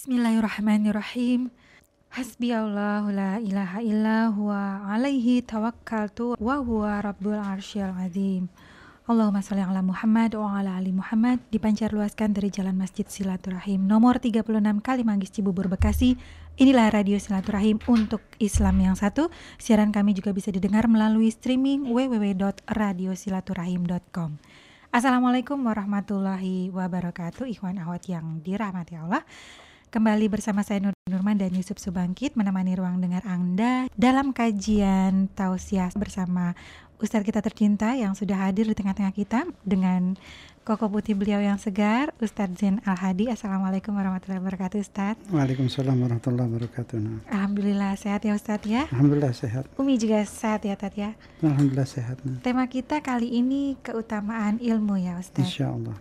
Bismillahirrahmanirrahim. Hasbi Allah la ilaha illa huwa alaihi tawakkaltu wa huwa rabbul arsyil azim. Allahumma salli ala Muhammad wa ala ali Muhammad dipancar luaskan dari Jalan Masjid Silaturahim nomor 36 Kalimanggis Cibubur Bekasi. Inilah radio Silaturahim untuk Islam yang satu. Siaran kami juga bisa didengar melalui streaming www.radiosilaturahim.com. Assalamualaikum warahmatullahi wabarakatuh Ikhwan ahwat yang dirahmati Allah Kembali bersama saya Nur Nurman dan Yusuf Subangkit menemani ruang dengar Anda dalam kajian tausiah bersama Ustadz kita tercinta yang sudah hadir di tengah-tengah kita dengan koko putih beliau yang segar Ustadz Zain Al Hadi. Assalamualaikum warahmatullahi wabarakatuh Ustadz. Waalaikumsalam warahmatullahi wabarakatuh. Alhamdulillah sehat ya Ustadz ya. Alhamdulillah sehat. Umi juga sehat ya Tat ya. Alhamdulillah sehat. Tema kita kali ini keutamaan ilmu ya Ustadz. Insya Allah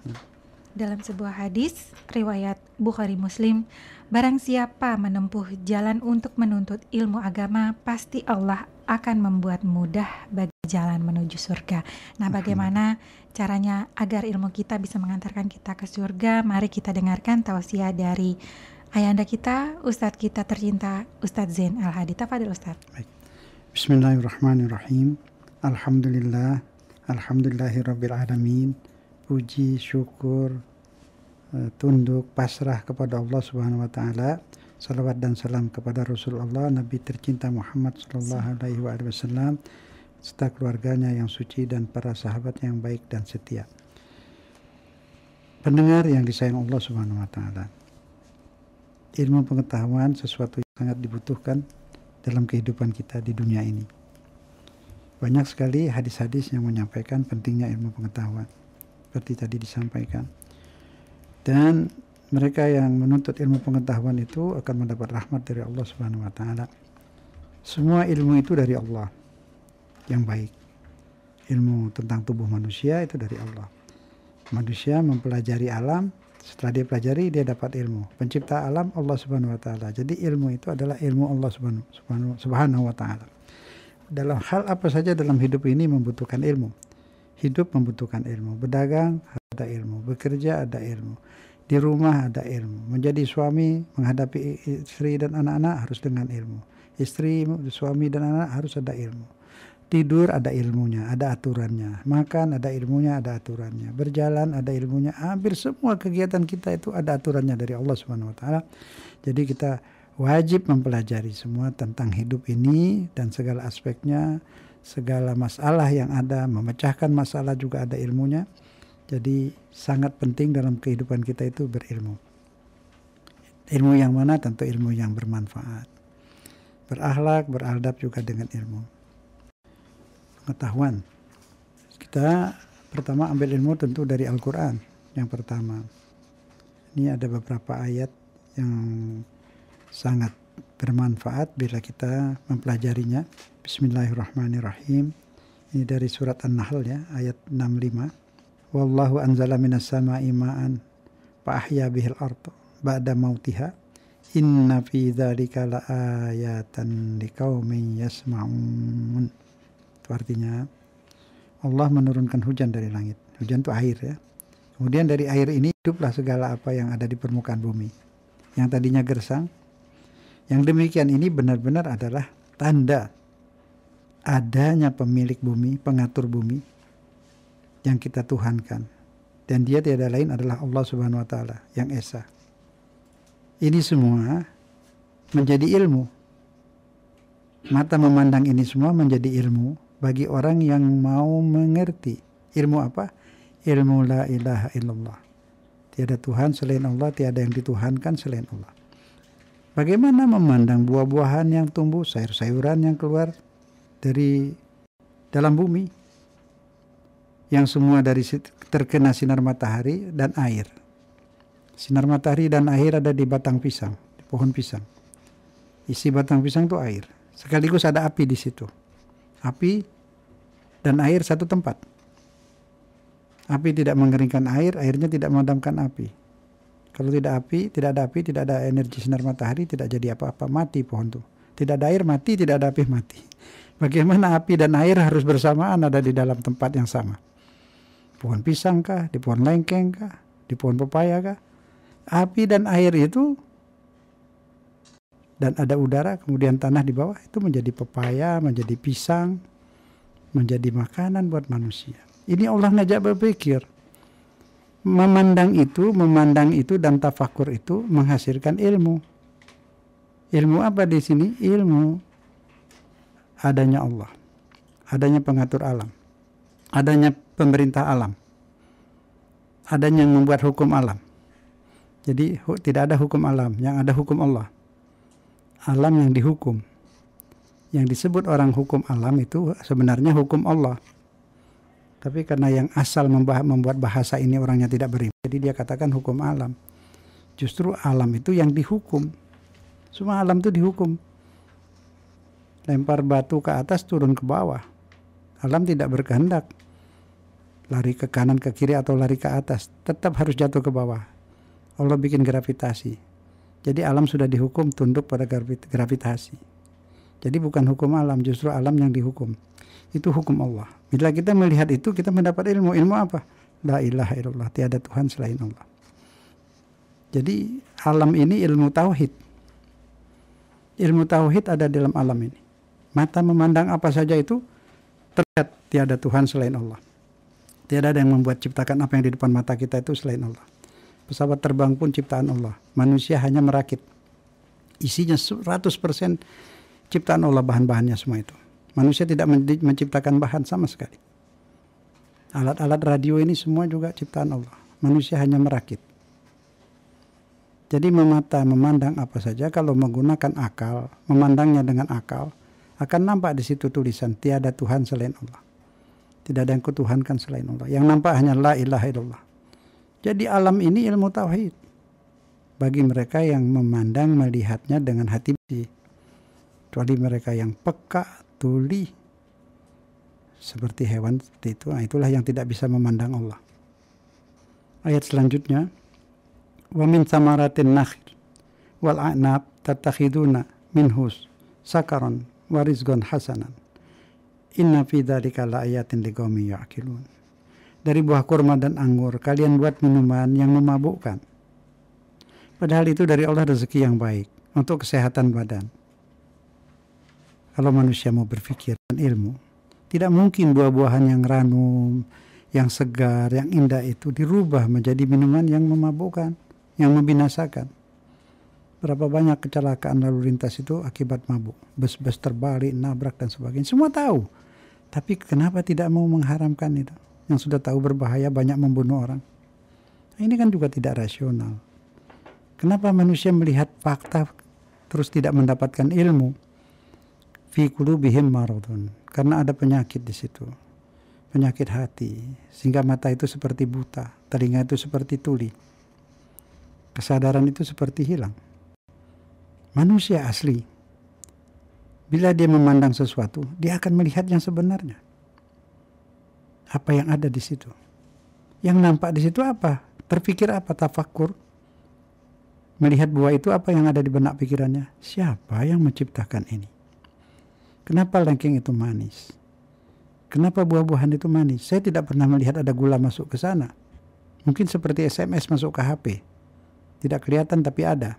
dalam sebuah hadis riwayat Bukhari Muslim, barang siapa menempuh jalan untuk menuntut ilmu agama, pasti Allah akan membuat mudah bagi jalan menuju surga. Nah, bagaimana caranya agar ilmu kita bisa mengantarkan kita ke surga? Mari kita dengarkan tausiah dari ayahanda kita, ustadz kita tercinta, Ustadz Zain Al Hadi. Tafadil Ustadz. Baik. Bismillahirrahmanirrahim. Alhamdulillah. Alhamdulillahi Rabbil puji, syukur, Eh, tunduk pasrah kepada Allah Subhanahu wa taala. Salawat dan salam kepada Rasulullah Nabi tercinta Muhammad sallallahu alaihi wasallam serta keluarganya yang suci dan para sahabat yang baik dan setia. Pendengar yang disayang Allah Subhanahu wa taala. Ilmu pengetahuan sesuatu yang sangat dibutuhkan dalam kehidupan kita di dunia ini. Banyak sekali hadis-hadis yang menyampaikan pentingnya ilmu pengetahuan. Seperti tadi disampaikan dan mereka yang menuntut ilmu pengetahuan itu akan mendapat rahmat dari Allah Subhanahu wa taala. Semua ilmu itu dari Allah yang baik. Ilmu tentang tubuh manusia itu dari Allah. Manusia mempelajari alam, setelah dia pelajari dia dapat ilmu. Pencipta alam Allah Subhanahu wa taala. Jadi ilmu itu adalah ilmu Allah Subhanahu wa taala. Dalam hal apa saja dalam hidup ini membutuhkan ilmu. Hidup membutuhkan ilmu. Berdagang ada ilmu, bekerja ada ilmu, di rumah ada ilmu, menjadi suami menghadapi istri dan anak-anak harus dengan ilmu, istri, suami dan anak harus ada ilmu, tidur ada ilmunya, ada aturannya, makan ada ilmunya, ada aturannya, berjalan ada ilmunya, hampir semua kegiatan kita itu ada aturannya dari Allah Subhanahu Wa Taala, jadi kita wajib mempelajari semua tentang hidup ini dan segala aspeknya segala masalah yang ada, memecahkan masalah juga ada ilmunya. Jadi sangat penting dalam kehidupan kita itu berilmu. Ilmu yang mana tentu ilmu yang bermanfaat. Berahlak, beradab juga dengan ilmu. Pengetahuan. Kita pertama ambil ilmu tentu dari Al-Quran yang pertama. Ini ada beberapa ayat yang sangat bermanfaat bila kita mempelajarinya. Bismillahirrahmanirrahim. Ini dari surat An-Nahl ya, ayat 65 wallahu anzala minas sama'i ma'an fa bihil ardh ba'da mautiha inna fi dzalika laayatan liqaumin yasma'un itu artinya Allah menurunkan hujan dari langit hujan itu air ya kemudian dari air ini hiduplah segala apa yang ada di permukaan bumi yang tadinya gersang yang demikian ini benar-benar adalah tanda adanya pemilik bumi pengatur bumi yang kita tuhankan. Dan dia tiada lain adalah Allah Subhanahu wa taala yang esa. Ini semua menjadi ilmu. Mata memandang ini semua menjadi ilmu bagi orang yang mau mengerti. Ilmu apa? Ilmu la ilaha illallah. Tiada Tuhan selain Allah, tiada yang dituhankan selain Allah. Bagaimana memandang buah-buahan yang tumbuh, sayur-sayuran yang keluar dari dalam bumi? yang semua dari terkena sinar matahari dan air. Sinar matahari dan air ada di batang pisang, di pohon pisang. Isi batang pisang itu air. Sekaligus ada api di situ. Api dan air satu tempat. Api tidak mengeringkan air, airnya tidak memadamkan api. Kalau tidak api, tidak ada api, tidak ada energi sinar matahari, tidak jadi apa-apa, mati pohon itu. Tidak ada air mati, tidak ada api mati. Bagaimana api dan air harus bersamaan ada di dalam tempat yang sama? pohon pisang kah, di pohon lengkeng kah, di pohon pepaya kah. Api dan air itu dan ada udara kemudian tanah di bawah itu menjadi pepaya, menjadi pisang, menjadi makanan buat manusia. Ini Allah ngajak berpikir. Memandang itu, memandang itu dan tafakur itu menghasilkan ilmu. Ilmu apa di sini? Ilmu adanya Allah. Adanya pengatur alam. Adanya pemerintah alam. Ada yang membuat hukum alam. Jadi tidak ada hukum alam, yang ada hukum Allah. Alam yang dihukum. Yang disebut orang hukum alam itu sebenarnya hukum Allah. Tapi karena yang asal membuat bahasa ini orangnya tidak beriman. Jadi dia katakan hukum alam. Justru alam itu yang dihukum. Semua alam itu dihukum. Lempar batu ke atas turun ke bawah. Alam tidak berkehendak lari ke kanan ke kiri atau lari ke atas tetap harus jatuh ke bawah Allah bikin gravitasi jadi alam sudah dihukum tunduk pada gravitasi jadi bukan hukum alam justru alam yang dihukum itu hukum Allah bila kita melihat itu kita mendapat ilmu ilmu apa la ilaha illallah tiada Tuhan selain Allah jadi alam ini ilmu tauhid ilmu tauhid ada dalam alam ini mata memandang apa saja itu terlihat tiada Tuhan selain Allah Tiada ada yang membuat ciptakan apa yang di depan mata kita itu selain Allah. Pesawat terbang pun ciptaan Allah. Manusia hanya merakit. Isinya 100% ciptaan Allah bahan-bahannya semua itu. Manusia tidak menciptakan bahan sama sekali. Alat-alat radio ini semua juga ciptaan Allah. Manusia hanya merakit. Jadi memata memandang apa saja kalau menggunakan akal, memandangnya dengan akal, akan nampak di situ tulisan tiada Tuhan selain Allah. Tidak ada yang kutuhankan selain Allah. Yang nampak hanya la ilaha illallah. Jadi alam ini ilmu tauhid. Bagi mereka yang memandang melihatnya dengan hati bersih. Kecuali mereka yang peka, tuli. Seperti hewan seperti itu. Nah, itulah yang tidak bisa memandang Allah. Ayat selanjutnya. Wa min samaratin nakhir wal a'nab tattakhiduna minhus sakaron warizgon hasanan. Inna fi dzalika laayatin liqaumin yaqilun. Dari buah kurma dan anggur kalian buat minuman yang memabukkan. Padahal itu dari Allah rezeki yang baik untuk kesehatan badan. Kalau manusia mau berpikir dan ilmu, tidak mungkin buah-buahan yang ranum, yang segar, yang indah itu dirubah menjadi minuman yang memabukkan, yang membinasakan. Berapa banyak kecelakaan lalu lintas itu akibat mabuk, bus-bus terbalik, nabrak dan sebagainya. Semua tahu tapi kenapa tidak mau mengharamkan itu? Yang sudah tahu berbahaya banyak membunuh orang. Nah, ini kan juga tidak rasional. Kenapa manusia melihat fakta terus tidak mendapatkan ilmu? Fi kulubihim maradun. Karena ada penyakit di situ. Penyakit hati. Sehingga mata itu seperti buta. Telinga itu seperti tuli. Kesadaran itu seperti hilang. Manusia asli Bila dia memandang sesuatu, dia akan melihat yang sebenarnya. Apa yang ada di situ. Yang nampak di situ apa? Terpikir apa? Tafakur. Melihat buah itu apa yang ada di benak pikirannya? Siapa yang menciptakan ini? Kenapa lengking itu manis? Kenapa buah-buahan itu manis? Saya tidak pernah melihat ada gula masuk ke sana. Mungkin seperti SMS masuk ke HP. Tidak kelihatan tapi ada.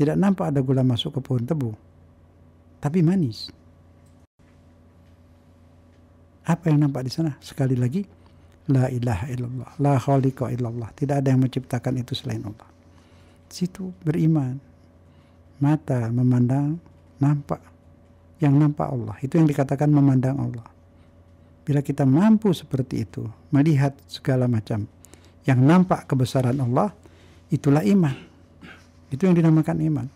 Tidak nampak ada gula masuk ke pohon tebu, tapi manis. Apa yang nampak di sana? Sekali lagi, la ilaha illallah, la khaliqa illallah. Tidak ada yang menciptakan itu selain Allah. Situ beriman. Mata memandang, nampak. Yang nampak Allah. Itu yang dikatakan memandang Allah. Bila kita mampu seperti itu, melihat segala macam yang nampak kebesaran Allah, itulah iman. Itu yang dinamakan iman.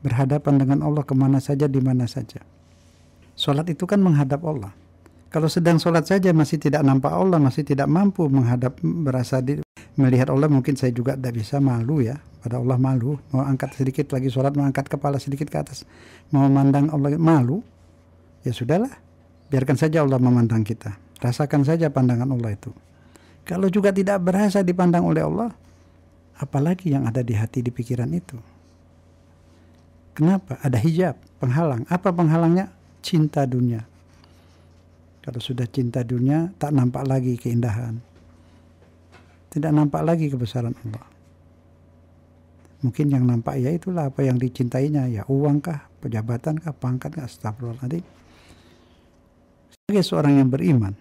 Berhadapan dengan Allah kemana saja, di mana saja. Sholat itu kan menghadap Allah. Kalau sedang sholat saja masih tidak nampak Allah, masih tidak mampu menghadap, berasa di, melihat Allah, mungkin saya juga tidak bisa malu ya. Pada Allah malu, mau angkat sedikit lagi sholat, mau angkat kepala sedikit ke atas. Mau memandang Allah malu, ya sudahlah. Biarkan saja Allah memandang kita. Rasakan saja pandangan Allah itu. Kalau juga tidak berasa dipandang oleh Allah, apalagi yang ada di hati di pikiran itu. Kenapa? Ada hijab, penghalang. Apa penghalangnya? Cinta dunia. Kalau sudah cinta dunia, tak nampak lagi keindahan. Tidak nampak lagi kebesaran Allah. Mungkin yang nampak ya itulah apa yang dicintainya. Ya uangkah? Pejabatankah? pejabatan kah, pangkat kah, Nanti sebagai seorang yang beriman,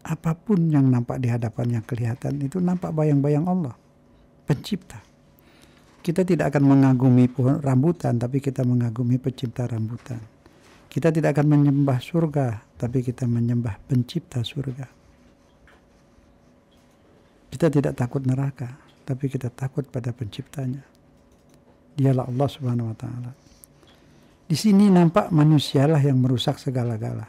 apapun yang nampak di hadapan yang kelihatan itu nampak bayang-bayang Allah pencipta. Kita tidak akan mengagumi pohon rambutan, tapi kita mengagumi pencipta rambutan. Kita tidak akan menyembah surga, tapi kita menyembah pencipta surga. Kita tidak takut neraka, tapi kita takut pada penciptanya. Dialah Allah Subhanahu wa taala. Di sini nampak manusialah yang merusak segala-gala.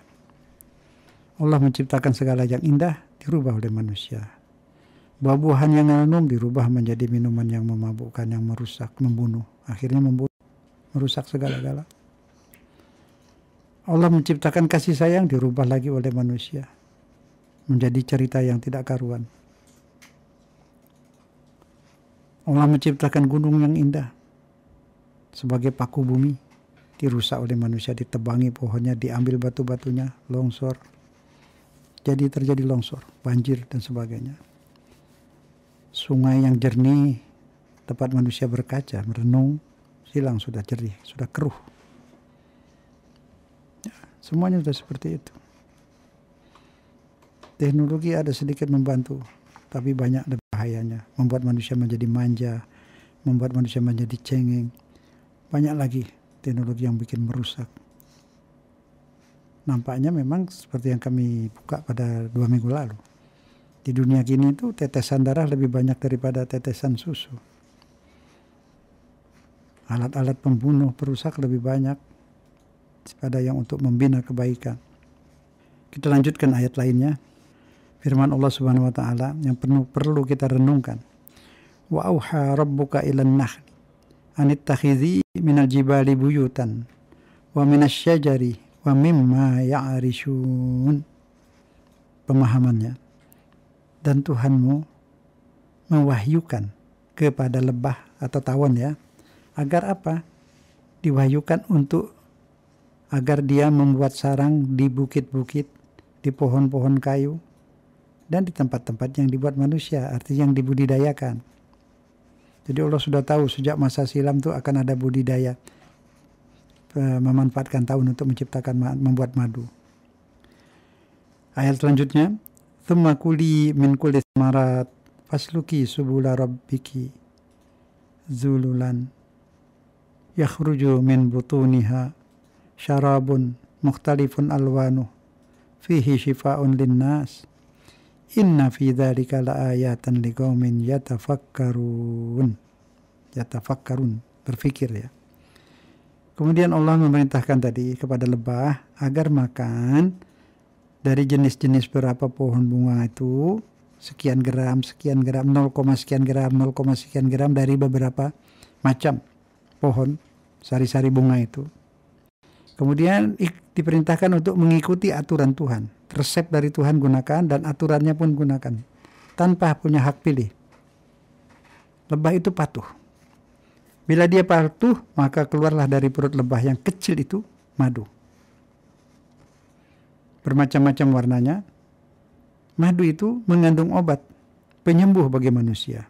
Allah menciptakan segala yang indah dirubah oleh manusia Buah-buahan yang nganum dirubah menjadi minuman yang memabukkan, yang merusak, membunuh. Akhirnya membunuh, merusak segala-gala. Allah menciptakan kasih sayang dirubah lagi oleh manusia. Menjadi cerita yang tidak karuan. Allah menciptakan gunung yang indah sebagai paku bumi dirusak oleh manusia ditebangi pohonnya diambil batu-batunya longsor jadi terjadi longsor banjir dan sebagainya sungai yang jernih tempat manusia berkaca merenung silang sudah jernih sudah keruh ya, semuanya sudah seperti itu teknologi ada sedikit membantu tapi banyak ada bahayanya membuat manusia menjadi manja membuat manusia menjadi cengeng banyak lagi teknologi yang bikin merusak nampaknya memang seperti yang kami buka pada dua minggu lalu di dunia kini itu tetesan darah lebih banyak daripada tetesan susu. Alat-alat pembunuh perusak lebih banyak daripada yang untuk membina kebaikan. Kita lanjutkan ayat lainnya. Firman Allah Subhanahu wa taala yang penuh perlu kita renungkan. Wa auha rabbuka ilan nahl an ittakhidhi minal jibali buyutan wa minasy syajari wa mimma ya'rishun. Pemahamannya dan Tuhanmu mewahyukan kepada lebah atau tawon ya agar apa diwahyukan untuk agar dia membuat sarang di bukit-bukit di pohon-pohon kayu dan di tempat-tempat yang dibuat manusia artinya yang dibudidayakan jadi Allah sudah tahu sejak masa silam itu akan ada budidaya e, memanfaatkan tahun untuk menciptakan membuat madu ayat selanjutnya thumma kuli min kulis marat fasluki subula rabbiki zululan yakhruju min butuniha syarabun mukhtalifun alwanuh fihi shifaun linnas inna fi dzalika laayatan liqaumin yatafakkarun yatafakkarun berpikir ya kemudian Allah memerintahkan tadi kepada lebah agar makan dari jenis-jenis berapa pohon bunga itu sekian gram, sekian gram, 0, sekian gram, 0, sekian gram dari beberapa macam pohon sari-sari bunga itu. Kemudian diperintahkan untuk mengikuti aturan Tuhan. Resep dari Tuhan gunakan dan aturannya pun gunakan. Tanpa punya hak pilih. Lebah itu patuh. Bila dia patuh, maka keluarlah dari perut lebah yang kecil itu madu bermacam-macam warnanya. Madu itu mengandung obat, penyembuh bagi manusia.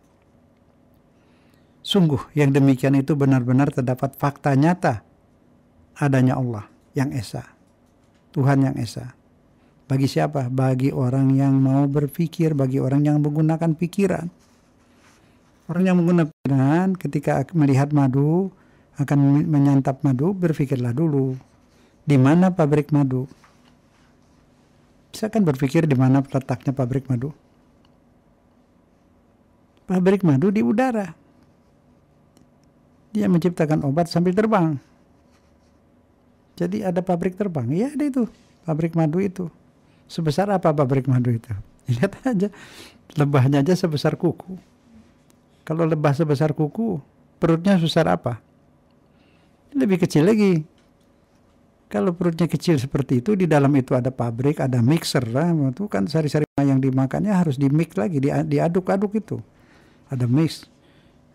Sungguh yang demikian itu benar-benar terdapat fakta nyata adanya Allah yang Esa. Tuhan yang Esa. Bagi siapa? Bagi orang yang mau berpikir, bagi orang yang menggunakan pikiran. Orang yang menggunakan pikiran ketika melihat madu, akan menyantap madu, berpikirlah dulu. Di mana pabrik madu? Saya akan berpikir di mana letaknya pabrik madu. Pabrik madu di udara. Dia menciptakan obat sambil terbang. Jadi ada pabrik terbang. Ya ada itu. Pabrik madu itu. Sebesar apa pabrik madu itu? Ya, lihat aja. Lebahnya aja sebesar kuku. Kalau lebah sebesar kuku, perutnya sebesar apa? Lebih kecil lagi kalau perutnya kecil seperti itu, di dalam itu ada pabrik, ada mixer lah. Itu kan sari-sari yang dimakannya harus di mix lagi, diaduk-aduk itu. Ada mix.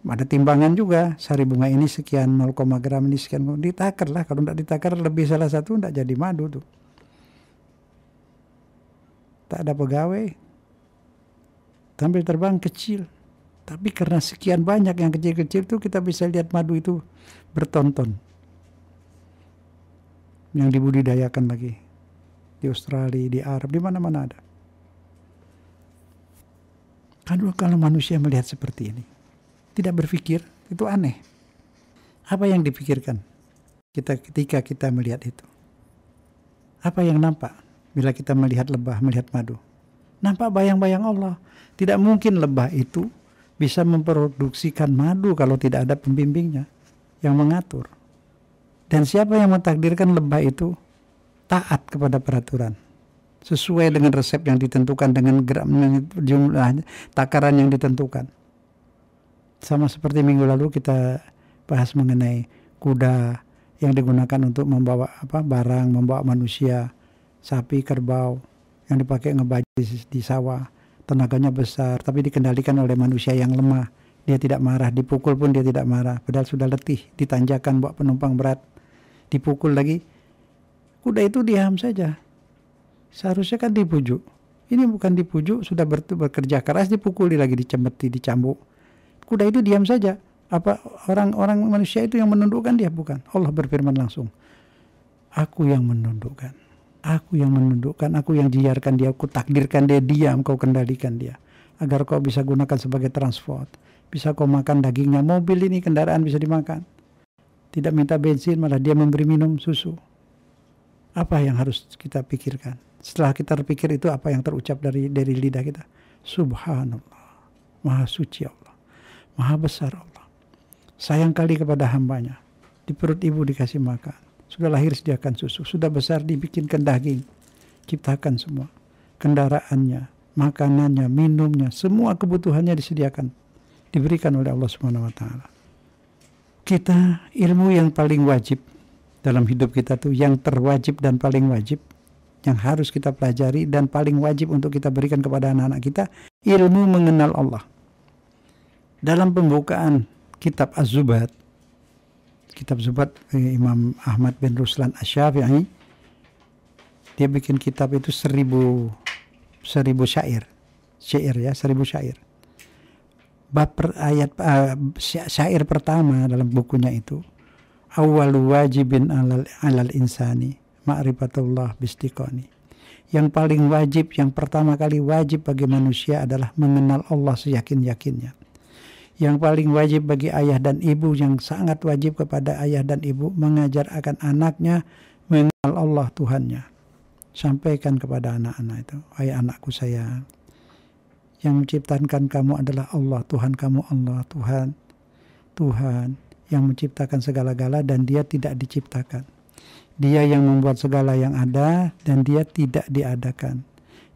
Ada timbangan juga, sari bunga ini sekian 0, gram ini sekian. Ditakar lah, kalau tidak ditakar lebih salah satu tidak jadi madu tuh. Tak ada pegawai. Tampil terbang kecil. Tapi karena sekian banyak yang kecil-kecil tuh kita bisa lihat madu itu bertonton yang dibudidayakan lagi di Australia, di Arab, di mana-mana ada. Kalau kalau manusia melihat seperti ini, tidak berpikir itu aneh. Apa yang dipikirkan kita ketika kita melihat itu? Apa yang nampak bila kita melihat lebah, melihat madu? Nampak bayang-bayang Allah. Tidak mungkin lebah itu bisa memproduksikan madu kalau tidak ada pembimbingnya yang mengatur. Dan siapa yang mentakdirkan lebah itu taat kepada peraturan sesuai dengan resep yang ditentukan dengan gram jumlah takaran yang ditentukan. Sama seperti minggu lalu kita bahas mengenai kuda yang digunakan untuk membawa apa barang, membawa manusia, sapi, kerbau yang dipakai ngebaji di sawah. Tenaganya besar tapi dikendalikan oleh manusia yang lemah. Dia tidak marah, dipukul pun dia tidak marah padahal sudah letih, ditanjakan bawa penumpang berat dipukul lagi. Kuda itu diam saja. Seharusnya kan dipujuk. Ini bukan dipujuk, sudah ber bekerja keras dipukuli lagi, dicemeti, dicambuk. Kuda itu diam saja. Apa orang-orang manusia itu yang menundukkan dia? Bukan. Allah berfirman langsung. Aku yang menundukkan. Aku yang menundukkan, aku yang jiarkan dia, aku takdirkan dia diam, kau kendalikan dia. Agar kau bisa gunakan sebagai transport. Bisa kau makan dagingnya, mobil ini kendaraan bisa dimakan tidak minta bensin, malah dia memberi minum susu. Apa yang harus kita pikirkan? Setelah kita berpikir itu apa yang terucap dari dari lidah kita? Subhanallah, maha suci Allah, maha besar Allah. Sayang kali kepada hambanya. Di perut ibu dikasih makan. Sudah lahir sediakan susu. Sudah besar dibikinkan daging. Ciptakan semua. Kendaraannya, makanannya, minumnya, semua kebutuhannya disediakan. Diberikan oleh Allah Subhanahu wa taala kita ilmu yang paling wajib dalam hidup kita tuh yang terwajib dan paling wajib yang harus kita pelajari dan paling wajib untuk kita berikan kepada anak-anak kita ilmu mengenal Allah. Dalam pembukaan kitab Az-Zubat kitab Zubat eh, Imam Ahmad bin Ruslan Asyafi'i dia bikin kitab itu seribu seribu syair syair ya seribu syair bab per, ayat uh, syair pertama dalam bukunya itu awal wajibin alal, alal insani ma'rifatullah bistiqoni yang paling wajib yang pertama kali wajib bagi manusia adalah mengenal Allah seyakin-yakinnya yang paling wajib bagi ayah dan ibu yang sangat wajib kepada ayah dan ibu mengajar akan anaknya mengenal Allah Tuhannya sampaikan kepada anak-anak itu ayah anakku sayang yang menciptakan kamu adalah Allah, Tuhan kamu Allah, Tuhan. Tuhan yang menciptakan segala-gala dan dia tidak diciptakan. Dia yang membuat segala yang ada dan dia tidak diadakan.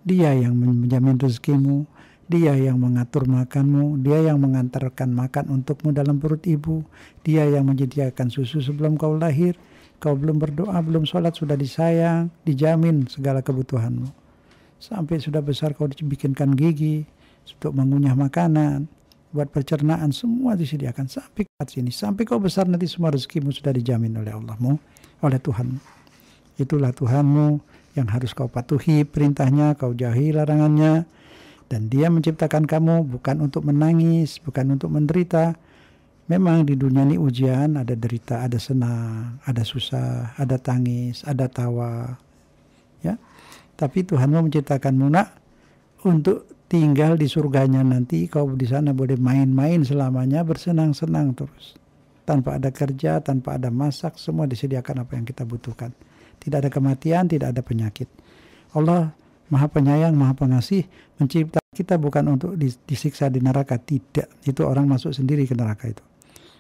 Dia yang menjamin rezekimu, dia yang mengatur makanmu, dia yang mengantarkan makan untukmu dalam perut ibu, dia yang menyediakan susu sebelum kau lahir, kau belum berdoa, belum sholat, sudah disayang, dijamin segala kebutuhanmu. Sampai sudah besar kau dibikinkan gigi, untuk mengunyah makanan, buat pencernaan semua disediakan sampai ke sini sampai kau besar nanti semua rezekimu sudah dijamin oleh Allahmu oleh Tuhan itulah Tuhanmu yang harus kau patuhi perintahnya kau jauhi larangannya dan dia menciptakan kamu bukan untuk menangis bukan untuk menderita memang di dunia ini ujian ada derita ada senang ada susah ada tangis ada tawa ya tapi Tuhanmu menciptakanmu nak untuk tinggal di surganya nanti kau di sana boleh main-main selamanya bersenang-senang terus tanpa ada kerja tanpa ada masak semua disediakan apa yang kita butuhkan tidak ada kematian tidak ada penyakit Allah maha penyayang maha pengasih mencipta kita bukan untuk disiksa di neraka tidak itu orang masuk sendiri ke neraka itu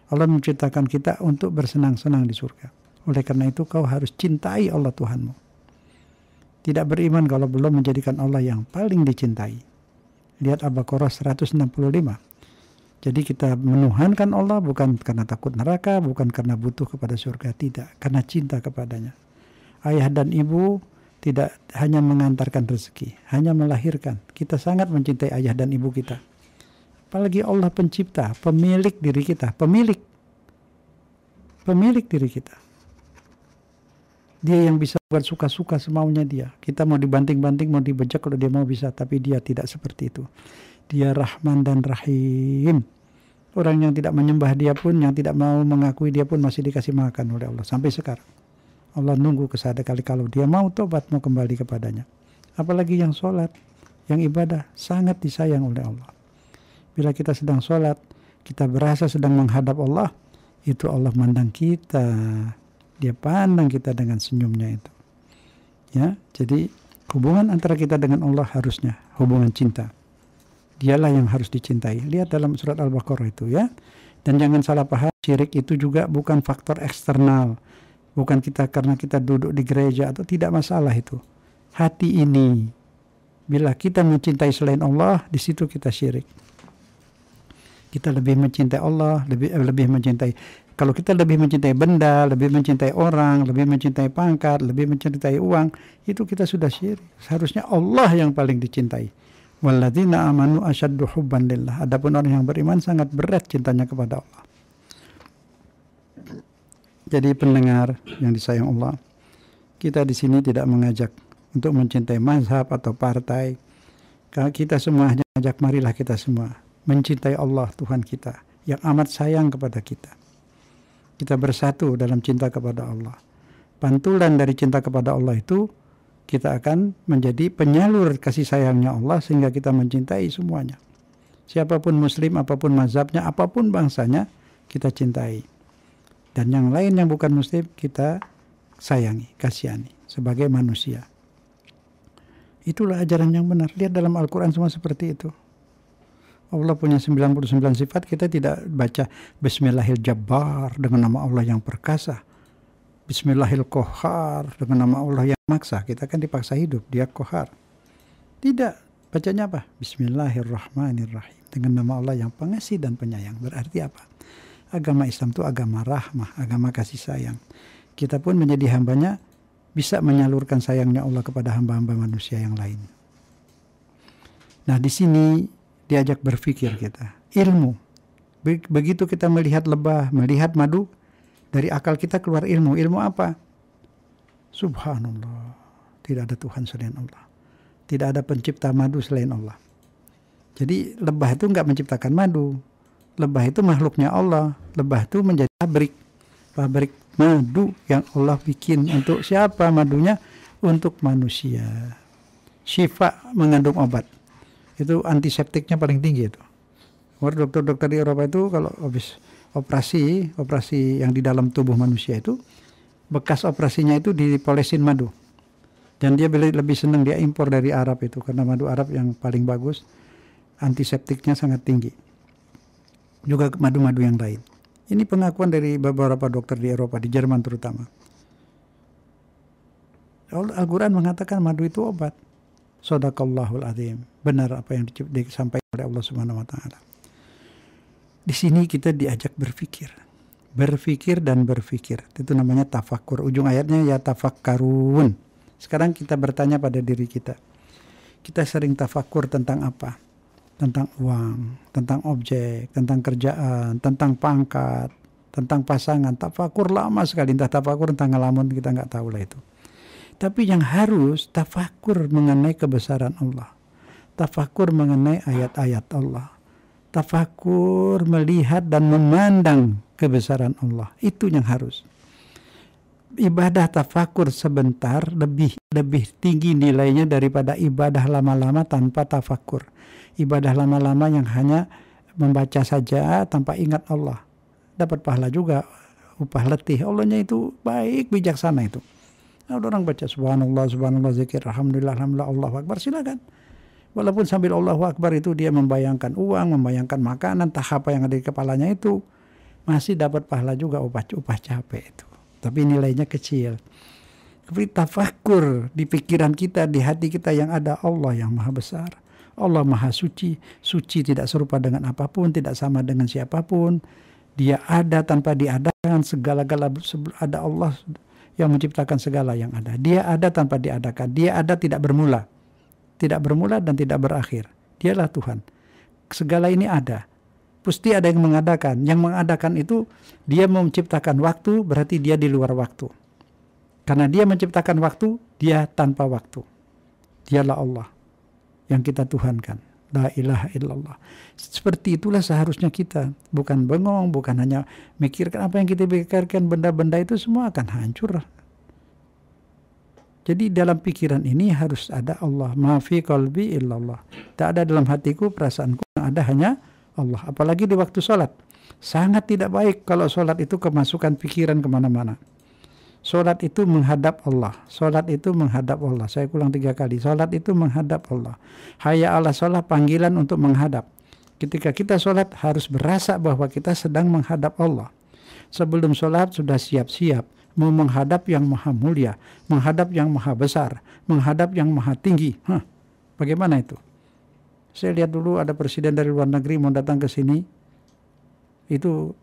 Allah menciptakan kita untuk bersenang-senang di surga oleh karena itu kau harus cintai Allah Tuhanmu tidak beriman kalau belum menjadikan Allah yang paling dicintai Lihat Al-Baqarah 165. Jadi kita menuhankan Allah bukan karena takut neraka, bukan karena butuh kepada surga, tidak, karena cinta kepadanya. Ayah dan ibu tidak hanya mengantarkan rezeki, hanya melahirkan. Kita sangat mencintai ayah dan ibu kita. Apalagi Allah pencipta, pemilik diri kita, pemilik. Pemilik diri kita dia yang bisa buat suka-suka semaunya dia kita mau dibanting-banting mau dibejak kalau dia mau bisa tapi dia tidak seperti itu dia Rahman dan Rahim orang yang tidak menyembah dia pun yang tidak mau mengakui dia pun masih dikasih makan oleh Allah sampai sekarang Allah nunggu kesadaran kali kalau dia mau tobat mau kembali kepadanya apalagi yang sholat yang ibadah sangat disayang oleh Allah bila kita sedang sholat kita berasa sedang menghadap Allah itu Allah mandang kita dia pandang kita dengan senyumnya itu. Ya, jadi hubungan antara kita dengan Allah harusnya hubungan cinta. Dialah yang harus dicintai. Lihat dalam surat Al-Baqarah itu ya. Dan jangan salah paham, syirik itu juga bukan faktor eksternal. Bukan kita karena kita duduk di gereja atau tidak masalah itu. Hati ini bila kita mencintai selain Allah, di situ kita syirik kita lebih mencintai Allah, lebih lebih mencintai kalau kita lebih mencintai benda, lebih mencintai orang, lebih mencintai pangkat, lebih mencintai uang, itu kita sudah syirik. Seharusnya Allah yang paling dicintai. Walladzina amanu asyaddu hubban lillah. Adapun orang yang beriman sangat berat cintanya kepada Allah. Jadi pendengar yang disayang Allah, kita di sini tidak mengajak untuk mencintai mazhab atau partai. Kita semua hanya mengajak marilah kita semua mencintai Allah Tuhan kita yang amat sayang kepada kita kita bersatu dalam cinta kepada Allah. Pantulan dari cinta kepada Allah itu kita akan menjadi penyalur kasih sayangnya Allah sehingga kita mencintai semuanya. Siapapun muslim, apapun mazhabnya, apapun bangsanya, kita cintai. Dan yang lain yang bukan muslim kita sayangi, kasihani sebagai manusia. Itulah ajaran yang benar. Lihat dalam Al-Quran semua seperti itu. Allah punya 99 sifat kita tidak baca Bismillahil Jabbar dengan nama Allah yang perkasa Bismillahil Kohar dengan nama Allah yang maksa kita kan dipaksa hidup dia Kohar tidak bacanya apa Bismillahirrahmanirrahim dengan nama Allah yang pengasih dan penyayang berarti apa agama Islam itu agama rahmah agama kasih sayang kita pun menjadi hambanya bisa menyalurkan sayangnya Allah kepada hamba-hamba manusia yang lain nah di sini diajak berpikir iya. kita. Ilmu. Begitu kita melihat lebah, melihat madu, dari akal kita keluar ilmu. Ilmu apa? Subhanallah. Tidak ada Tuhan selain Allah. Tidak ada pencipta madu selain Allah. Jadi lebah itu nggak menciptakan madu. Lebah itu makhluknya Allah. Lebah itu menjadi pabrik. Pabrik madu yang Allah bikin. Untuk siapa madunya? Untuk manusia. sifat mengandung obat itu antiseptiknya paling tinggi itu. dokter-dokter di Eropa itu kalau habis operasi, operasi yang di dalam tubuh manusia itu bekas operasinya itu dipolesin madu. Dan dia lebih senang dia impor dari Arab itu karena madu Arab yang paling bagus, antiseptiknya sangat tinggi. Juga madu-madu yang lain. Ini pengakuan dari beberapa dokter di Eropa, di Jerman terutama. Al-Quran mengatakan madu itu obat Sadaqallahul azim. Benar apa yang disampaikan oleh Allah Subhanahu wa taala. Di sini kita diajak berpikir. Berpikir dan berpikir. Itu namanya tafakur. Ujung ayatnya ya tafakkarun. Sekarang kita bertanya pada diri kita. Kita sering tafakur tentang apa? Tentang uang, tentang objek, tentang kerjaan, tentang pangkat, tentang pasangan. Tafakur lama sekali. Entah tafakur tentang ngelamun kita nggak tahu lah itu tapi yang harus tafakur mengenai kebesaran Allah. Tafakur mengenai ayat-ayat Allah. Tafakur melihat dan memandang kebesaran Allah. Itu yang harus. Ibadah tafakur sebentar lebih lebih tinggi nilainya daripada ibadah lama-lama tanpa tafakur. Ibadah lama-lama yang hanya membaca saja tanpa ingat Allah. Dapat pahala juga upah letih. Allahnya itu baik bijaksana itu. Nah, orang baca subhanallah, subhanallah, zikir, alhamdulillah, alhamdulillah, Allahu Akbar, silakan. Walaupun sambil Allahu Akbar itu dia membayangkan uang, membayangkan makanan, tahap apa yang ada di kepalanya itu masih dapat pahala juga upah upah capek itu. Tapi nilainya kecil. Tapi tafakur di pikiran kita, di hati kita yang ada Allah yang maha besar. Allah maha suci, suci tidak serupa dengan apapun, tidak sama dengan siapapun. Dia ada tanpa diadakan, segala-gala ada Allah yang menciptakan segala yang ada. Dia ada tanpa diadakan. Dia ada tidak bermula. Tidak bermula dan tidak berakhir. Dialah Tuhan. Segala ini ada. Pasti ada yang mengadakan. Yang mengadakan itu dia menciptakan waktu berarti dia di luar waktu. Karena dia menciptakan waktu, dia tanpa waktu. Dialah Allah yang kita tuhankan. La ilaha illallah. Seperti itulah seharusnya kita. Bukan bengong, bukan hanya mikirkan apa yang kita pikirkan. Benda-benda itu semua akan hancur. Jadi dalam pikiran ini harus ada Allah. Maafi kalbi illallah. Tak ada dalam hatiku, perasaanku. Yang ada hanya Allah. Apalagi di waktu sholat. Sangat tidak baik kalau sholat itu kemasukan pikiran kemana-mana. Solat itu menghadap Allah. Solat itu menghadap Allah. Saya ulang tiga kali. Solat itu menghadap Allah. Haya Allah solat panggilan untuk menghadap. Ketika kita solat harus berasa bahwa kita sedang menghadap Allah. Sebelum solat sudah siap-siap mau menghadap yang maha mulia, menghadap yang maha besar, menghadap yang maha tinggi. Hah, bagaimana itu? Saya lihat dulu ada presiden dari luar negeri mau datang ke sini. Itu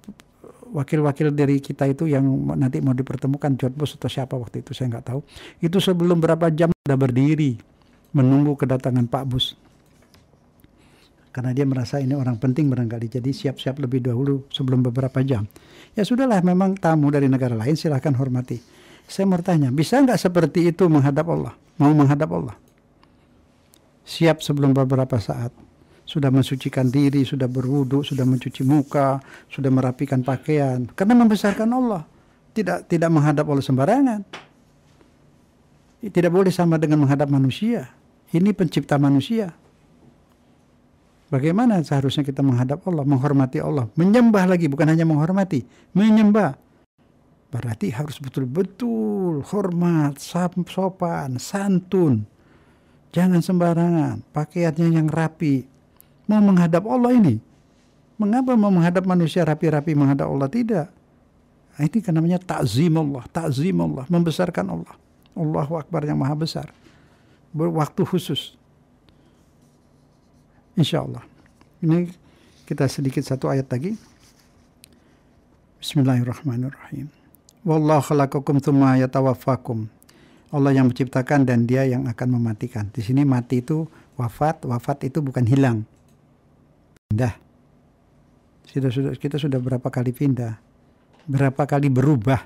wakil-wakil dari kita itu yang nanti mau dipertemukan George Bush atau siapa waktu itu saya nggak tahu itu sebelum berapa jam sudah berdiri menunggu kedatangan Pak bus karena dia merasa ini orang penting barangkali jadi siap-siap lebih dahulu sebelum beberapa jam ya sudahlah memang tamu dari negara lain silahkan hormati saya mau tanya bisa nggak seperti itu menghadap Allah mau menghadap Allah siap sebelum beberapa saat sudah mensucikan diri, sudah berwudhu, sudah mencuci muka, sudah merapikan pakaian. Karena membesarkan Allah, tidak tidak menghadap Allah sembarangan. Tidak boleh sama dengan menghadap manusia. Ini pencipta manusia. Bagaimana seharusnya kita menghadap Allah, menghormati Allah, menyembah lagi, bukan hanya menghormati, menyembah. Berarti harus betul-betul hormat, sopan, santun. Jangan sembarangan, pakaiannya yang rapi, mau menghadap Allah ini. Mengapa mau menghadap manusia rapi-rapi menghadap Allah tidak? Nah, ini kan namanya takzim Allah, takzim Allah, membesarkan Allah. Allah Akbar yang maha besar. Berwaktu khusus. Insya Allah. Ini kita sedikit satu ayat lagi. Bismillahirrahmanirrahim. Wallahu khalaqakum thumma yatawaffakum. Allah yang menciptakan dan dia yang akan mematikan. Di sini mati itu wafat, wafat itu bukan hilang pindah. sudah sudah kita sudah berapa kali pindah? Berapa kali berubah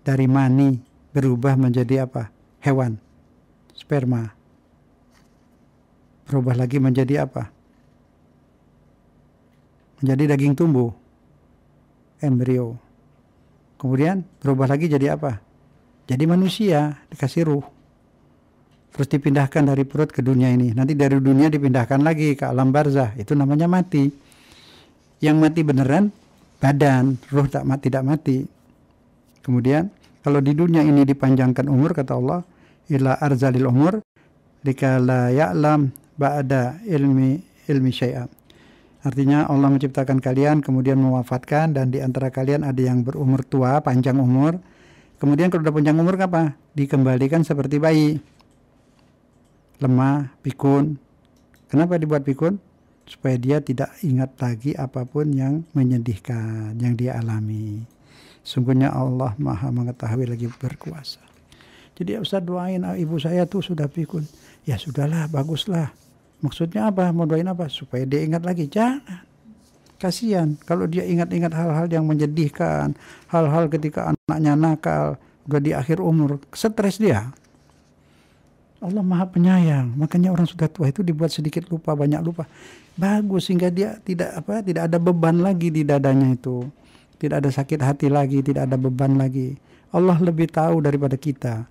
dari mani berubah menjadi apa? Hewan. Sperma. Berubah lagi menjadi apa? Menjadi daging tumbuh. Embrio. Kemudian berubah lagi jadi apa? Jadi manusia, dikasih ruh terus dipindahkan dari perut ke dunia ini. Nanti dari dunia dipindahkan lagi ke alam barzah, itu namanya mati. Yang mati beneran badan, ruh tak mati tidak mati. Kemudian kalau di dunia ini dipanjangkan umur kata Allah, ila arzalil umur dikala ya'lam ba'da ilmi ilmi syai'a. Artinya Allah menciptakan kalian kemudian mewafatkan dan di antara kalian ada yang berumur tua, panjang umur. Kemudian kalau udah panjang umur apa? Dikembalikan seperti bayi lemah, pikun. Kenapa dibuat pikun? Supaya dia tidak ingat lagi apapun yang menyedihkan yang dia alami. Sungguhnya Allah Maha mengetahui lagi berkuasa. Jadi Ustaz doain ah, ibu saya tuh sudah pikun. Ya sudahlah, baguslah. Maksudnya apa? Mau doain apa? Supaya dia ingat lagi. Jangan. Kasihan kalau dia ingat-ingat hal-hal yang menyedihkan, hal-hal ketika anaknya nakal, udah di akhir umur, stres dia. Allah maha penyayang makanya orang sudah tua itu dibuat sedikit lupa banyak lupa bagus sehingga dia tidak apa tidak ada beban lagi di dadanya itu tidak ada sakit hati lagi tidak ada beban lagi Allah lebih tahu daripada kita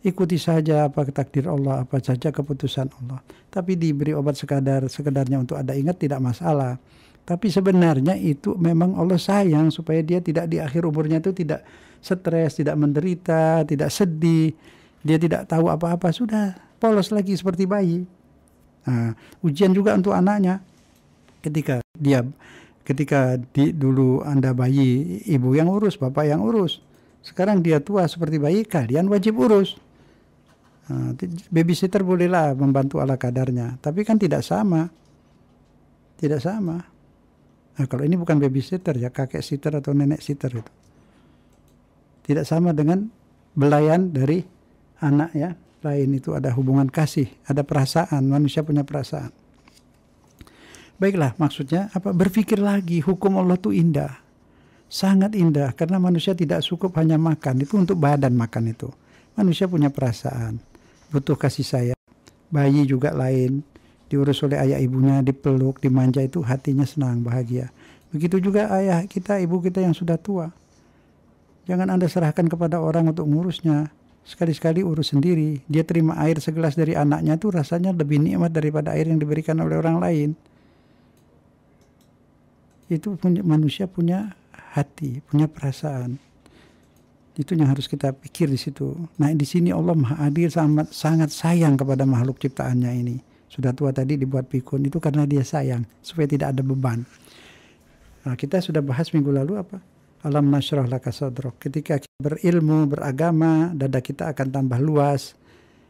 ikuti saja apa takdir Allah apa saja keputusan Allah tapi diberi obat sekadar sekedarnya untuk ada ingat tidak masalah tapi sebenarnya itu memang Allah sayang supaya dia tidak di akhir umurnya itu tidak stres tidak menderita tidak sedih dia tidak tahu apa-apa sudah polos lagi seperti bayi nah, ujian juga untuk anaknya ketika dia ketika di, dulu anda bayi ibu yang urus bapak yang urus sekarang dia tua seperti bayi kalian wajib urus nah, babysitter bolehlah membantu ala kadarnya tapi kan tidak sama tidak sama nah, kalau ini bukan babysitter ya kakek sitter atau nenek sitter itu tidak sama dengan belayan dari anak ya lain itu ada hubungan kasih ada perasaan manusia punya perasaan baiklah maksudnya apa berpikir lagi hukum Allah itu indah sangat indah karena manusia tidak cukup hanya makan itu untuk badan makan itu manusia punya perasaan butuh kasih sayang bayi juga lain diurus oleh ayah ibunya dipeluk dimanja itu hatinya senang bahagia begitu juga ayah kita ibu kita yang sudah tua jangan anda serahkan kepada orang untuk ngurusnya sekali-sekali urus sendiri. Dia terima air segelas dari anaknya itu rasanya lebih nikmat daripada air yang diberikan oleh orang lain. Itu punya, manusia punya hati, punya perasaan. Itu yang harus kita pikir di situ. Nah di sini Allah Maha Adil sangat, sangat sayang kepada makhluk ciptaannya ini. Sudah tua tadi dibuat pikun itu karena dia sayang supaya tidak ada beban. Nah, kita sudah bahas minggu lalu apa? Alam nasyrah laka sodrok. Ketika kita berilmu, beragama, dada kita akan tambah luas.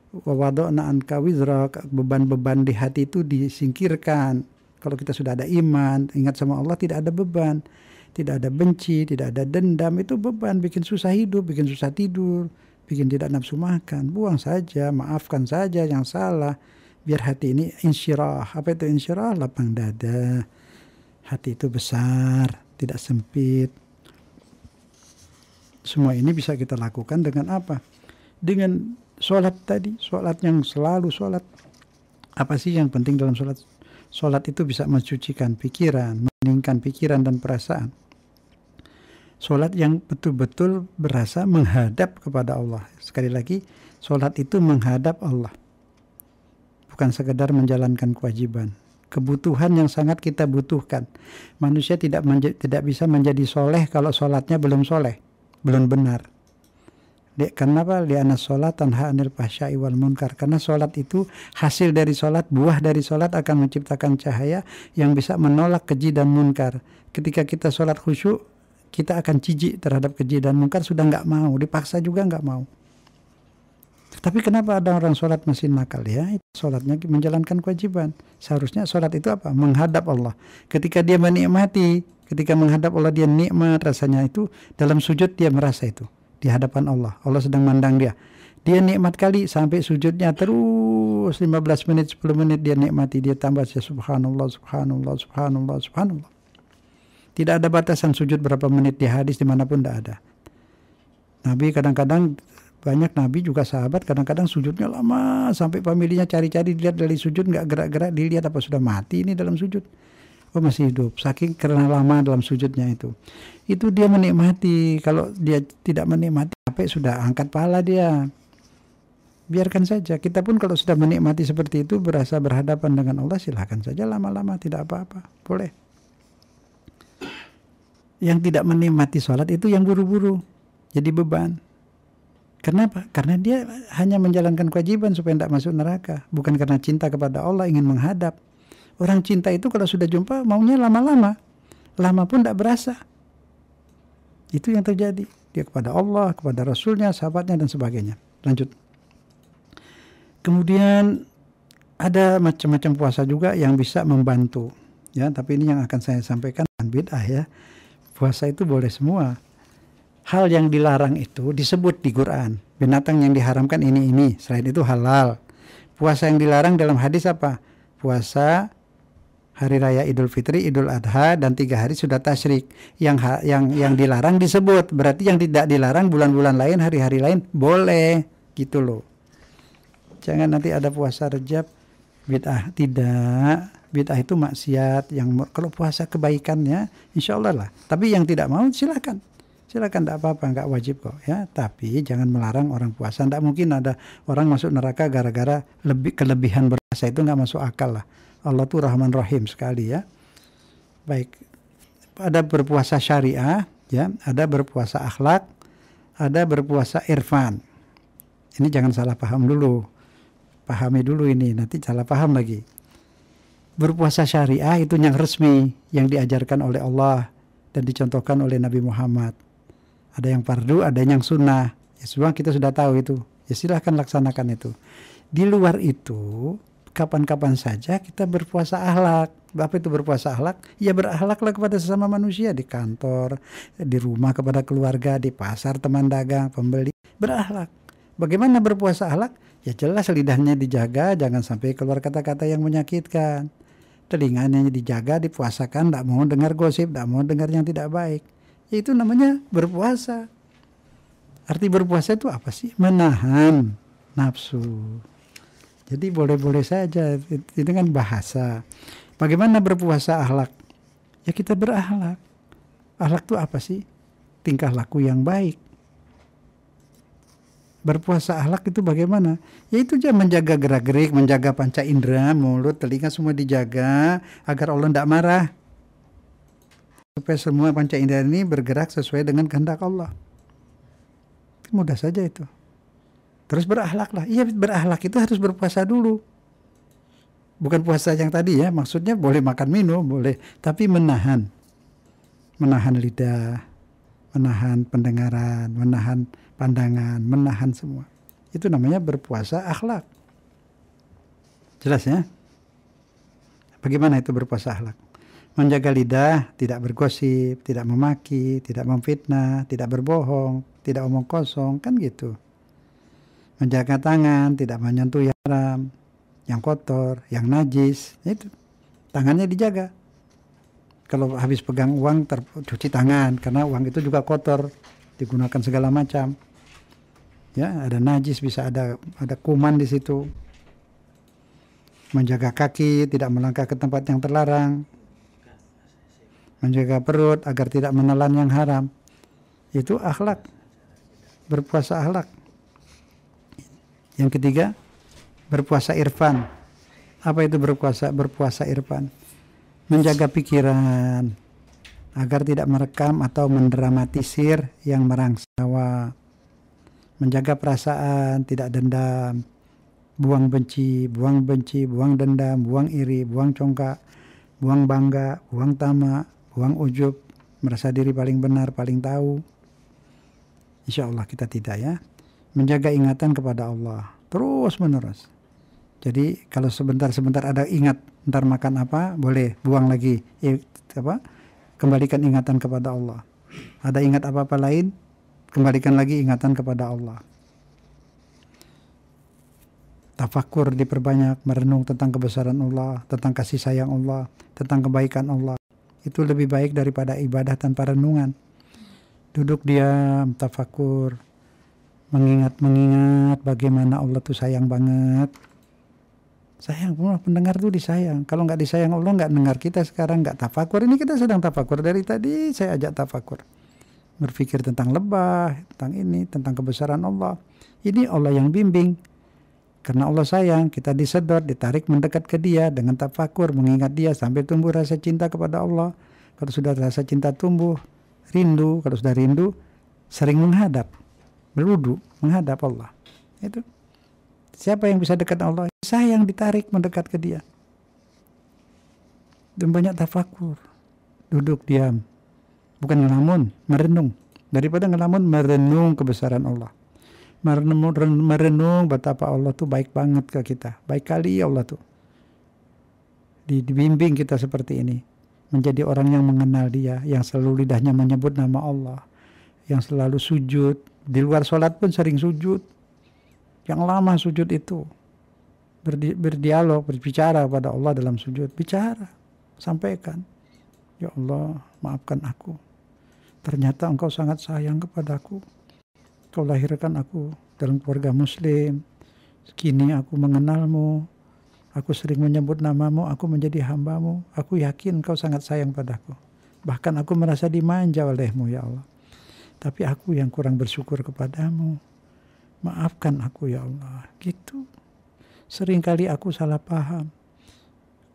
Wawadokna naan kawizrok. Beban-beban di hati itu disingkirkan. Kalau kita sudah ada iman, ingat sama Allah tidak ada beban. Tidak ada benci, tidak ada dendam. Itu beban, bikin susah hidup, bikin susah tidur. Bikin tidak nafsu makan. Buang saja, maafkan saja yang salah. Biar hati ini insyirah. Apa itu insyirah? Lapang dada. Hati itu besar, tidak sempit semua ini bisa kita lakukan dengan apa? Dengan sholat tadi, sholat yang selalu sholat. Apa sih yang penting dalam sholat? Sholat itu bisa mencucikan pikiran, meningkan pikiran dan perasaan. Sholat yang betul-betul berasa menghadap kepada Allah. Sekali lagi, sholat itu menghadap Allah. Bukan sekedar menjalankan kewajiban. Kebutuhan yang sangat kita butuhkan. Manusia tidak, tidak bisa menjadi soleh kalau sholatnya belum soleh belum benar. Dek, kenapa? Liana sholat tanha anil pasya iwal munkar. Karena sholat itu hasil dari sholat, buah dari sholat akan menciptakan cahaya yang bisa menolak keji dan munkar. Ketika kita sholat khusyuk, kita akan jijik terhadap keji dan munkar sudah nggak mau, dipaksa juga nggak mau. Tapi kenapa ada orang sholat masih nakal ya? Sholatnya menjalankan kewajiban. Seharusnya sholat itu apa? Menghadap Allah. Ketika dia menikmati ketika menghadap Allah dia nikmat rasanya itu dalam sujud dia merasa itu di hadapan Allah Allah sedang mandang dia dia nikmat kali sampai sujudnya terus 15 menit 10 menit dia nikmati dia tambah saja subhanallah subhanallah subhanallah subhanallah tidak ada batasan sujud berapa menit di hadis dimanapun tidak ada Nabi kadang-kadang banyak nabi juga sahabat kadang-kadang sujudnya lama sampai familinya cari-cari dilihat dari sujud nggak gerak-gerak dilihat apa sudah mati ini dalam sujud oh masih hidup saking karena lama dalam sujudnya itu itu dia menikmati kalau dia tidak menikmati capek sudah angkat pahala dia biarkan saja kita pun kalau sudah menikmati seperti itu berasa berhadapan dengan Allah silahkan saja lama-lama tidak apa-apa boleh yang tidak menikmati sholat itu yang buru-buru jadi beban Kenapa? Karena dia hanya menjalankan kewajiban supaya tidak masuk neraka, bukan karena cinta kepada Allah ingin menghadap. Orang cinta itu kalau sudah jumpa maunya lama-lama. Lama pun tidak berasa. Itu yang terjadi. Dia kepada Allah, kepada Rasulnya, sahabatnya, dan sebagainya. Lanjut. Kemudian ada macam-macam puasa juga yang bisa membantu. ya Tapi ini yang akan saya sampaikan, bid'ah ya. Puasa itu boleh semua. Hal yang dilarang itu disebut di Quran. Binatang yang diharamkan ini-ini. Selain itu halal. Puasa yang dilarang dalam hadis apa? Puasa hari raya Idul Fitri, Idul Adha dan tiga hari sudah tasyrik. Yang yang yang dilarang disebut, berarti yang tidak dilarang bulan-bulan lain, hari-hari lain boleh gitu loh. Jangan nanti ada puasa Rejab bid'ah tidak. Bid'ah itu maksiat yang kalau puasa kebaikannya insya Allah lah. Tapi yang tidak mau silakan. Silakan tidak apa-apa, nggak wajib kok ya. Tapi jangan melarang orang puasa. Tidak mungkin ada orang masuk neraka gara-gara lebih kelebihan berpuasa itu nggak masuk akal lah. Allah tuh Rahman Rahim sekali ya. Baik, ada berpuasa syariah, ya, ada berpuasa akhlak, ada berpuasa irfan. Ini jangan salah paham dulu. Pahami dulu ini, nanti salah paham lagi. Berpuasa syariah itu yang resmi, yang diajarkan oleh Allah dan dicontohkan oleh Nabi Muhammad. Ada yang fardu, ada yang sunnah. Ya semua kita sudah tahu itu. Ya silahkan laksanakan itu. Di luar itu, kapan-kapan saja kita berpuasa ahlak. Apa itu berpuasa ahlak? Ya berahlaklah kepada sesama manusia di kantor, di rumah kepada keluarga, di pasar teman dagang, pembeli. Berahlak. Bagaimana berpuasa ahlak? Ya jelas lidahnya dijaga, jangan sampai keluar kata-kata yang menyakitkan. Telinganya dijaga, dipuasakan, tidak mau dengar gosip, tidak mau dengar yang tidak baik. Itu namanya berpuasa. Arti berpuasa itu apa sih? Menahan nafsu. Jadi boleh-boleh saja itu kan bahasa. Bagaimana berpuasa akhlak? Ya kita berakhlak. Akhlak itu apa sih? Tingkah laku yang baik. Berpuasa akhlak itu bagaimana? Ya itu aja menjaga gerak-gerik, menjaga panca indera, mulut, telinga semua dijaga agar Allah tidak marah. Supaya semua panca indera ini bergerak sesuai dengan kehendak Allah. Mudah saja itu. Terus lah. Iya berahlak itu harus berpuasa dulu. Bukan puasa yang tadi ya, maksudnya boleh makan minum, boleh, tapi menahan. Menahan lidah, menahan pendengaran, menahan pandangan, menahan semua. Itu namanya berpuasa akhlak. Jelas ya? Bagaimana itu berpuasa akhlak? Menjaga lidah, tidak bergosip, tidak memaki, tidak memfitnah, tidak berbohong, tidak omong kosong, kan gitu menjaga tangan, tidak menyentuh yang haram, yang kotor, yang najis. Itu tangannya dijaga. Kalau habis pegang uang, ter, cuci tangan karena uang itu juga kotor, digunakan segala macam. Ya, ada najis, bisa ada ada kuman di situ. Menjaga kaki, tidak melangkah ke tempat yang terlarang. Menjaga perut agar tidak menelan yang haram. Itu akhlak. Berpuasa akhlak yang ketiga, berpuasa irfan. Apa itu berpuasa? Berpuasa irfan. Menjaga pikiran agar tidak merekam atau mendramatisir yang merangsang Menjaga perasaan, tidak dendam. Buang benci, buang benci, buang dendam, buang iri, buang congkak, buang bangga, buang tamak, buang ujub, merasa diri paling benar, paling tahu. Insya Allah kita tidak ya menjaga ingatan kepada Allah terus menerus. Jadi kalau sebentar-sebentar ada ingat, ntar makan apa, boleh buang lagi, ya, apa? Kembalikan ingatan kepada Allah. Ada ingat apa-apa lain, kembalikan lagi ingatan kepada Allah. Tafakur diperbanyak, merenung tentang kebesaran Allah, tentang kasih sayang Allah, tentang kebaikan Allah. Itu lebih baik daripada ibadah tanpa renungan. Duduk diam, tafakur, mengingat-mengingat bagaimana Allah tuh sayang banget. Sayang Allah pendengar tuh disayang. Kalau nggak disayang Allah nggak dengar kita sekarang nggak tafakur. Ini kita sedang tafakur dari tadi saya ajak tafakur. Berpikir tentang lebah, tentang ini, tentang kebesaran Allah. Ini Allah yang bimbing. Karena Allah sayang, kita disedot, ditarik mendekat ke dia dengan tafakur, mengingat dia sampai tumbuh rasa cinta kepada Allah. Kalau sudah rasa cinta tumbuh, rindu, kalau sudah rindu, sering menghadap berwudu menghadap Allah itu siapa yang bisa dekat Allah saya yang ditarik mendekat ke dia dan banyak tafakur duduk diam bukan ngelamun merenung daripada ngelamun merenung kebesaran Allah merenung, merenung betapa Allah tuh baik banget ke kita baik kali Allah tuh dibimbing kita seperti ini menjadi orang yang mengenal dia yang selalu lidahnya menyebut nama Allah yang selalu sujud di luar sholat pun sering sujud. Yang lama sujud itu. Berdi berdialog, berbicara pada Allah dalam sujud. Bicara, sampaikan. Ya Allah, maafkan aku. Ternyata engkau sangat sayang kepadaku. Kau lahirkan aku dalam keluarga muslim. Kini aku mengenalmu. Aku sering menyebut namamu, aku menjadi hambamu. Aku yakin kau sangat sayang padaku. Bahkan aku merasa dimanja olehmu, ya Allah. Tapi aku yang kurang bersyukur kepadamu. Maafkan aku ya Allah. Gitu. Seringkali aku salah paham.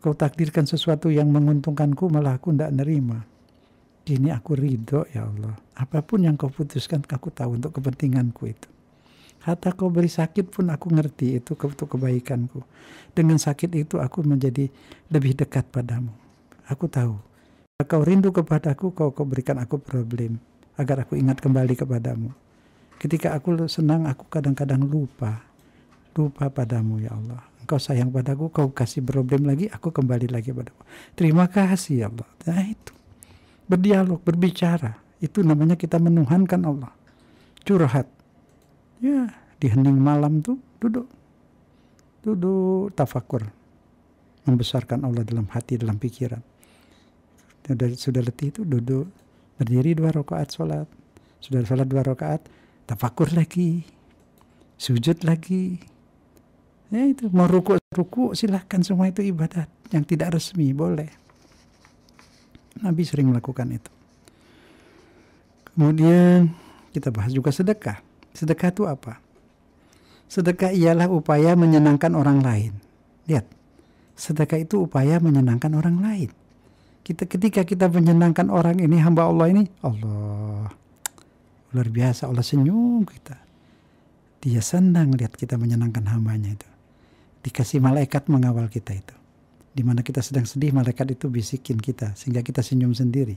Kau takdirkan sesuatu yang menguntungkanku malah aku tidak nerima. Kini aku ridho ya Allah. Apapun yang kau putuskan aku tahu untuk kepentinganku itu. Kata kau beri sakit pun aku ngerti itu untuk kebaikanku. Dengan sakit itu aku menjadi lebih dekat padamu. Aku tahu. Kau rindu kepadaku, kau, kau berikan aku problem agar aku ingat kembali kepadamu. Ketika aku senang, aku kadang-kadang lupa. Lupa padamu ya Allah. Engkau sayang padaku, kau kasih problem lagi, aku kembali lagi padamu. Terima kasih ya Allah. Nah itu. Berdialog, berbicara. Itu namanya kita menuhankan Allah. Curhat. Ya, di hening malam tuh duduk. Duduk tafakur. Membesarkan Allah dalam hati, dalam pikiran. Sudah, sudah letih itu duduk berdiri dua rakaat sholat sudah sholat dua rakaat tafakur lagi sujud lagi ya itu mau ruku ruku silahkan semua itu ibadat yang tidak resmi boleh Nabi sering melakukan itu kemudian kita bahas juga sedekah sedekah itu apa sedekah ialah upaya menyenangkan orang lain lihat sedekah itu upaya menyenangkan orang lain kita ketika kita menyenangkan orang ini hamba Allah ini Allah luar biasa Allah senyum kita dia senang lihat kita menyenangkan hambanya itu dikasih malaikat mengawal kita itu dimana kita sedang sedih malaikat itu bisikin kita sehingga kita senyum sendiri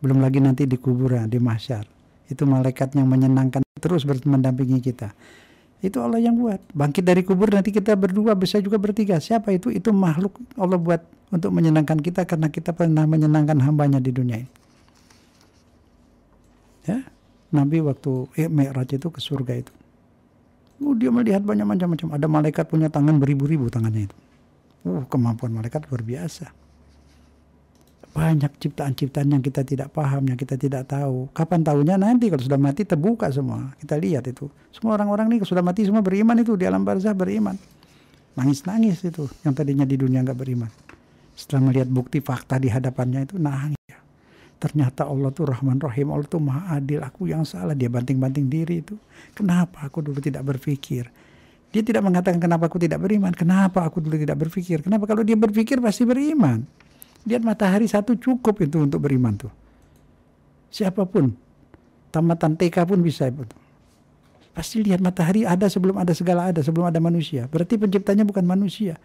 belum lagi nanti di kuburan di mahsyar itu malaikat yang menyenangkan terus mendampingi kita itu Allah yang buat. Bangkit dari kubur nanti kita berdua bisa juga bertiga. Siapa itu? Itu makhluk Allah buat untuk menyenangkan kita karena kita pernah menyenangkan hambanya di dunia ini. Ya, Nabi waktu eh, Mi'raj itu ke surga itu. Oh, dia melihat banyak macam-macam. Ada malaikat punya tangan beribu-ribu tangannya itu. Uh, kemampuan malaikat luar biasa banyak ciptaan-ciptaan yang kita tidak paham, yang kita tidak tahu. Kapan tahunya nanti kalau sudah mati terbuka semua. Kita lihat itu. Semua orang-orang ini sudah mati semua beriman itu di alam barzah beriman. Nangis-nangis itu yang tadinya di dunia nggak beriman. Setelah melihat bukti fakta di hadapannya itu nangis. Ternyata Allah tuh Rahman Rahim, Allah tuh Maha Adil. Aku yang salah, dia banting-banting diri itu. Kenapa aku dulu tidak berpikir? Dia tidak mengatakan kenapa aku tidak beriman. Kenapa aku dulu tidak berpikir? Kenapa kalau dia berpikir pasti beriman? Lihat matahari satu cukup itu untuk beriman tuh. Siapapun, tamatan TK pun bisa itu. Pasti lihat matahari ada sebelum ada segala ada, sebelum ada manusia. Berarti penciptanya bukan manusia.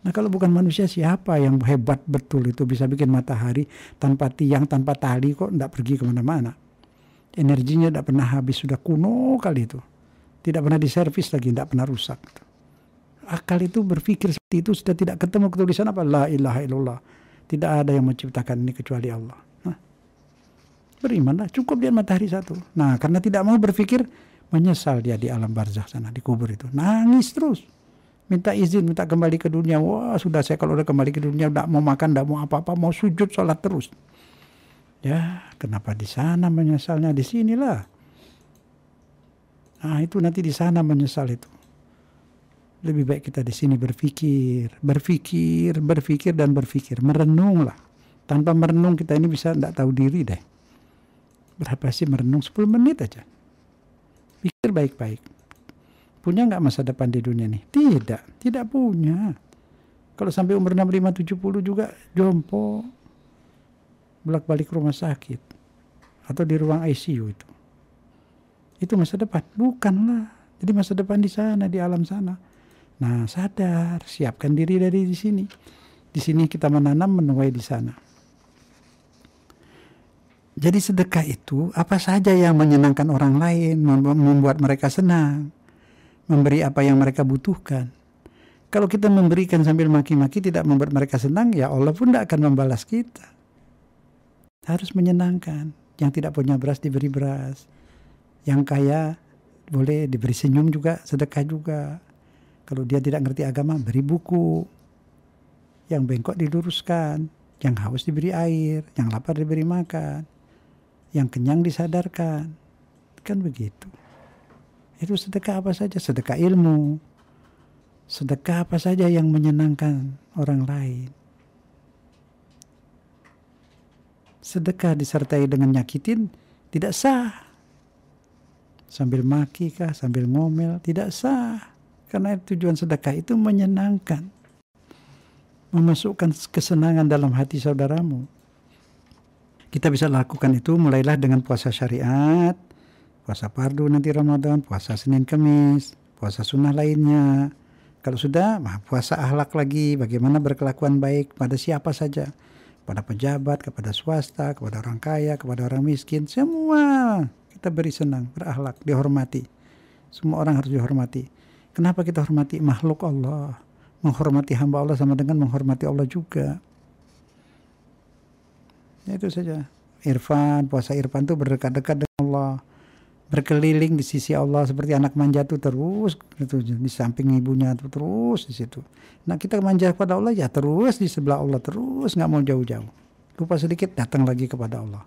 Nah kalau bukan manusia siapa yang hebat betul itu bisa bikin matahari tanpa tiang, tanpa tali kok tidak pergi kemana-mana. Energinya tidak pernah habis, sudah kuno kali itu. Tidak pernah diservis lagi, tidak pernah rusak. Akal itu berpikir seperti itu sudah tidak ketemu ketulisan apa? La ilaha illallah. Tidak ada yang menciptakan ini kecuali Allah. Nah, berimanlah, cukup dia matahari satu. Nah, karena tidak mau berpikir, menyesal dia di alam barzah sana, di kubur itu. Nangis terus. Minta izin, minta kembali ke dunia. Wah, sudah saya kalau udah kembali ke dunia, tidak mau makan, tidak mau apa-apa, mau sujud, sholat terus. Ya, kenapa di sana menyesalnya? Di sinilah. Nah, itu nanti di sana menyesal itu lebih baik kita di sini berpikir, berpikir, berpikir dan berpikir, merenunglah. Tanpa merenung kita ini bisa tidak tahu diri deh. Berapa sih merenung 10 menit aja. Pikir baik-baik. Punya nggak masa depan di dunia nih? Tidak, tidak punya. Kalau sampai umur 65 70 juga jompo bolak-balik rumah sakit atau di ruang ICU itu. Itu masa depan, bukanlah. Jadi masa depan di sana, di alam sana Nah, sadar, siapkan diri dari di sini. Di sini kita menanam, menuai di sana. Jadi sedekah itu apa saja yang menyenangkan orang lain, membuat mereka senang, memberi apa yang mereka butuhkan. Kalau kita memberikan sambil maki-maki tidak membuat mereka senang, ya Allah pun tidak akan membalas kita. Harus menyenangkan. Yang tidak punya beras diberi beras. Yang kaya boleh diberi senyum juga, sedekah juga kalau dia tidak ngerti agama, beri buku. Yang bengkok diluruskan, yang haus diberi air, yang lapar diberi makan, yang kenyang disadarkan. Kan begitu. Itu sedekah apa saja? Sedekah ilmu. Sedekah apa saja yang menyenangkan orang lain. Sedekah disertai dengan nyakitin tidak sah. Sambil maki kah, sambil ngomel tidak sah. Karena tujuan sedekah itu menyenangkan. Memasukkan kesenangan dalam hati saudaramu. Kita bisa lakukan itu mulailah dengan puasa syariat, puasa pardu nanti Ramadan, puasa Senin Kamis, puasa sunnah lainnya. Kalau sudah, puasa ahlak lagi, bagaimana berkelakuan baik pada siapa saja. Kepada pejabat, kepada swasta, kepada orang kaya, kepada orang miskin, semua kita beri senang, berahlak, dihormati. Semua orang harus dihormati. Kenapa kita hormati makhluk Allah? Menghormati hamba Allah sama dengan menghormati Allah juga. Ya itu saja. Irfan, puasa Irfan itu berdekat-dekat dengan Allah. Berkeliling di sisi Allah seperti anak manja itu terus gitu, di samping ibunya itu terus di situ. Nah kita manja kepada Allah ya terus di sebelah Allah terus nggak mau jauh-jauh. Lupa sedikit datang lagi kepada Allah.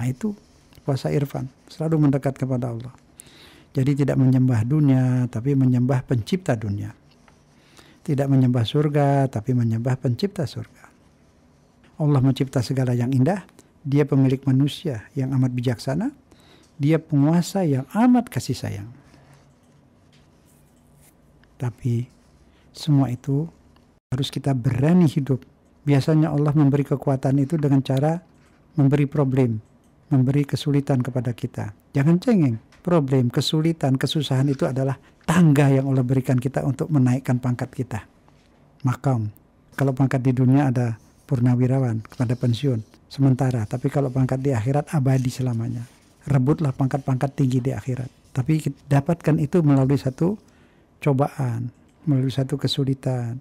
Nah itu puasa Irfan selalu mendekat kepada Allah. Jadi tidak menyembah dunia tapi menyembah pencipta dunia. Tidak menyembah surga tapi menyembah pencipta surga. Allah mencipta segala yang indah, dia pemilik manusia yang amat bijaksana, dia penguasa yang amat kasih sayang. Tapi semua itu harus kita berani hidup. Biasanya Allah memberi kekuatan itu dengan cara memberi problem, memberi kesulitan kepada kita. Jangan cengeng problem, kesulitan, kesusahan itu adalah tangga yang Allah berikan kita untuk menaikkan pangkat kita. Makam. Kalau pangkat di dunia ada purnawirawan kepada pensiun sementara, tapi kalau pangkat di akhirat abadi selamanya. Rebutlah pangkat-pangkat tinggi di akhirat. Tapi dapatkan itu melalui satu cobaan, melalui satu kesulitan.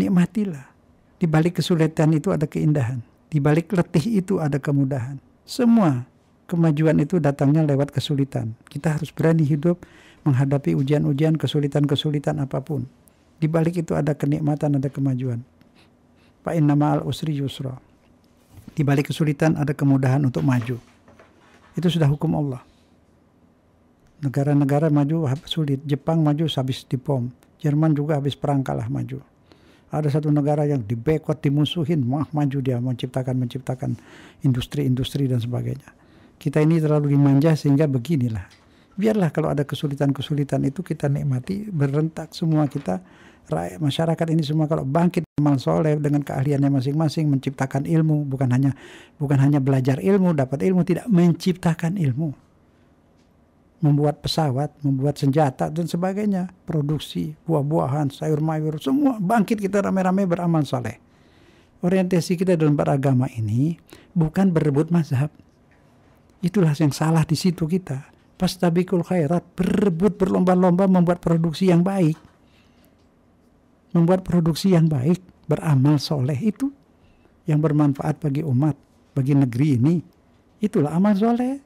Nikmatilah. Di balik kesulitan itu ada keindahan. Di balik letih itu ada kemudahan. Semua kemajuan itu datangnya lewat kesulitan. Kita harus berani hidup menghadapi ujian-ujian, kesulitan-kesulitan apapun. Di balik itu ada kenikmatan, ada kemajuan. Pak innama al usri yusra. Di balik kesulitan ada kemudahan untuk maju. Itu sudah hukum Allah. Negara-negara maju sulit. Jepang maju habis dipom. Jerman juga habis perang kalah maju. Ada satu negara yang dibekot, dimusuhin, mah maju dia menciptakan menciptakan industri-industri dan sebagainya kita ini terlalu dimanja sehingga beginilah. Biarlah kalau ada kesulitan-kesulitan itu kita nikmati, berentak semua kita rakyat masyarakat ini semua kalau bangkit amal soleh dengan keahliannya masing-masing menciptakan ilmu bukan hanya bukan hanya belajar ilmu dapat ilmu tidak menciptakan ilmu membuat pesawat membuat senjata dan sebagainya produksi buah-buahan sayur mayur semua bangkit kita rame-rame beramal soleh orientasi kita dalam beragama ini bukan berebut mazhab Itulah yang salah di situ kita. Pastabikul khairat, berebut berlomba-lomba membuat produksi yang baik. Membuat produksi yang baik, beramal soleh itu yang bermanfaat bagi umat, bagi negeri ini. Itulah amal soleh.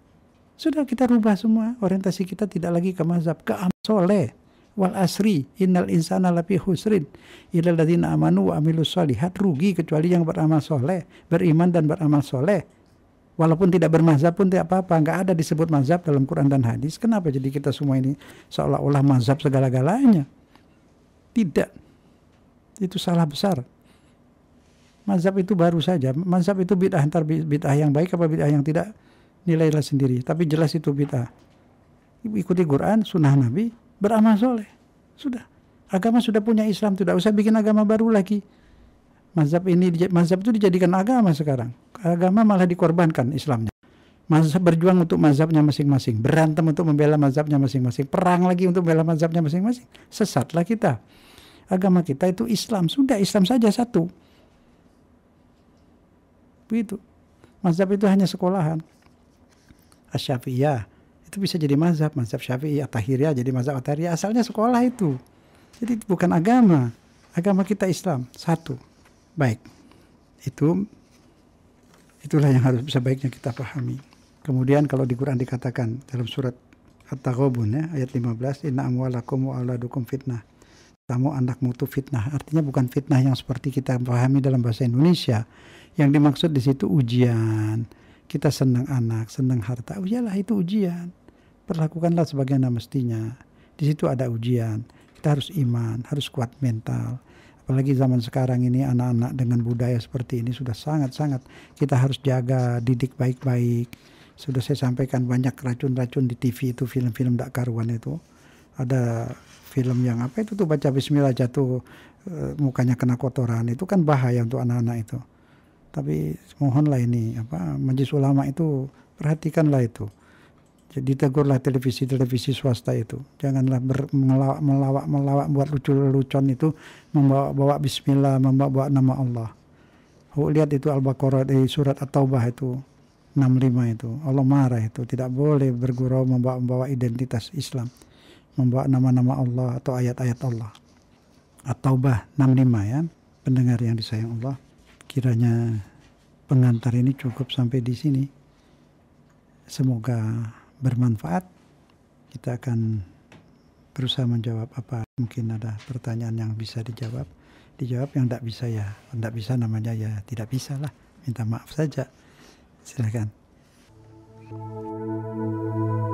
Sudah kita rubah semua, orientasi kita tidak lagi ke mazhab, ke amal soleh. Wal asri, innal insana lapi husrin, ilal amanu wa amilus solihat, rugi kecuali yang beramal soleh, beriman dan beramal soleh walaupun tidak bermazhab pun tidak apa-apa nggak ada disebut mazhab dalam Quran dan hadis kenapa jadi kita semua ini seolah-olah mazhab segala-galanya tidak itu salah besar mazhab itu baru saja mazhab itu bid'ah antar bid'ah yang baik apa bid'ah yang tidak nilailah sendiri tapi jelas itu bid'ah ikuti Quran sunnah Nabi beramal soleh sudah agama sudah punya Islam tidak usah bikin agama baru lagi mazhab ini mazhab itu dijadikan agama sekarang agama malah dikorbankan Islamnya mazhab berjuang untuk mazhabnya masing-masing, berantem untuk membela mazhabnya masing-masing, perang lagi untuk membela mazhabnya masing-masing. Sesatlah kita. Agama kita itu Islam, sudah Islam saja satu. Begitu. Mazhab itu hanya sekolahan. Asyafiyah itu bisa jadi mazhab, mazhab Syafi'iyah, Tahiriyah jadi mazhab Tahiriyah, asalnya sekolah itu. Jadi bukan agama. Agama kita Islam, satu. Baik. Itu Itulah yang harus sebaiknya kita pahami. Kemudian kalau di Quran dikatakan dalam surat At-Taghabun ya, ayat 15, Inna amwalakum wa aladukum fitnah. Kamu anakmu itu fitnah. Artinya bukan fitnah yang seperti kita pahami dalam bahasa Indonesia. Yang dimaksud di situ ujian. Kita senang anak, senang harta. Ujialah oh, itu ujian. Perlakukanlah sebagaimana mestinya. Di situ ada ujian. Kita harus iman, harus kuat mental apalagi zaman sekarang ini anak-anak dengan budaya seperti ini sudah sangat-sangat kita harus jaga didik baik-baik sudah saya sampaikan banyak racun-racun di TV itu film-film dak karuan itu ada film yang apa itu tuh baca bismillah jatuh e, mukanya kena kotoran itu kan bahaya untuk anak-anak itu tapi mohonlah ini apa majelis ulama itu perhatikanlah itu jadi tegurlah televisi-televisi swasta itu. Janganlah melawak-melawak buat lucu-lucuan itu membawa-bawa bismillah, membawa-bawa nama Allah. Oh, lihat itu Al-Baqarah di surat At-Taubah itu 65 itu. Allah marah itu. Tidak boleh bergurau membawa-bawa identitas Islam. Membawa nama-nama Allah atau ayat-ayat Allah. At-Taubah 65 ya. Pendengar yang disayang Allah. Kiranya pengantar ini cukup sampai di sini. Semoga bermanfaat. Kita akan berusaha menjawab apa mungkin ada pertanyaan yang bisa dijawab. Dijawab yang tidak bisa ya, tidak bisa namanya ya tidak bisa lah. Minta maaf saja. Silakan. Thank you.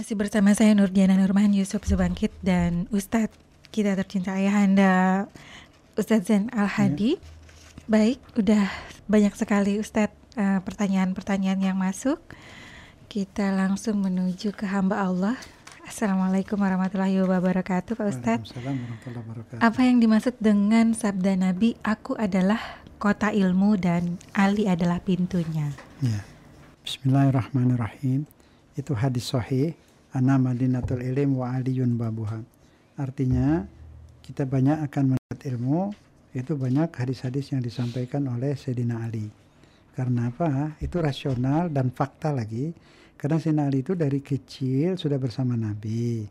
Masih bersama saya Nurdiana Nurman Yusuf Subangkit dan Ustadz kita tercinta Ayahanda Ustadz Zain Al Hadi. Ya. Baik, udah banyak sekali Ustadz eh, pertanyaan-pertanyaan yang masuk. Kita langsung menuju ke hamba Allah. Assalamualaikum warahmatullahi wabarakatuh, Pak Ustadz. warahmatullahi wabarakatuh. Apa yang dimaksud dengan sabda Nabi, "Aku adalah kota ilmu dan Ali adalah pintunya"? Ya. Bismillahirrahmanirrahim. Itu hadis sahih ana madinatul ilim wa aliyun babuha. Artinya kita banyak akan mendapat ilmu itu banyak hadis-hadis yang disampaikan oleh Sayyidina Ali. Karena apa? Itu rasional dan fakta lagi. Karena Sayyidina Ali itu dari kecil sudah bersama Nabi.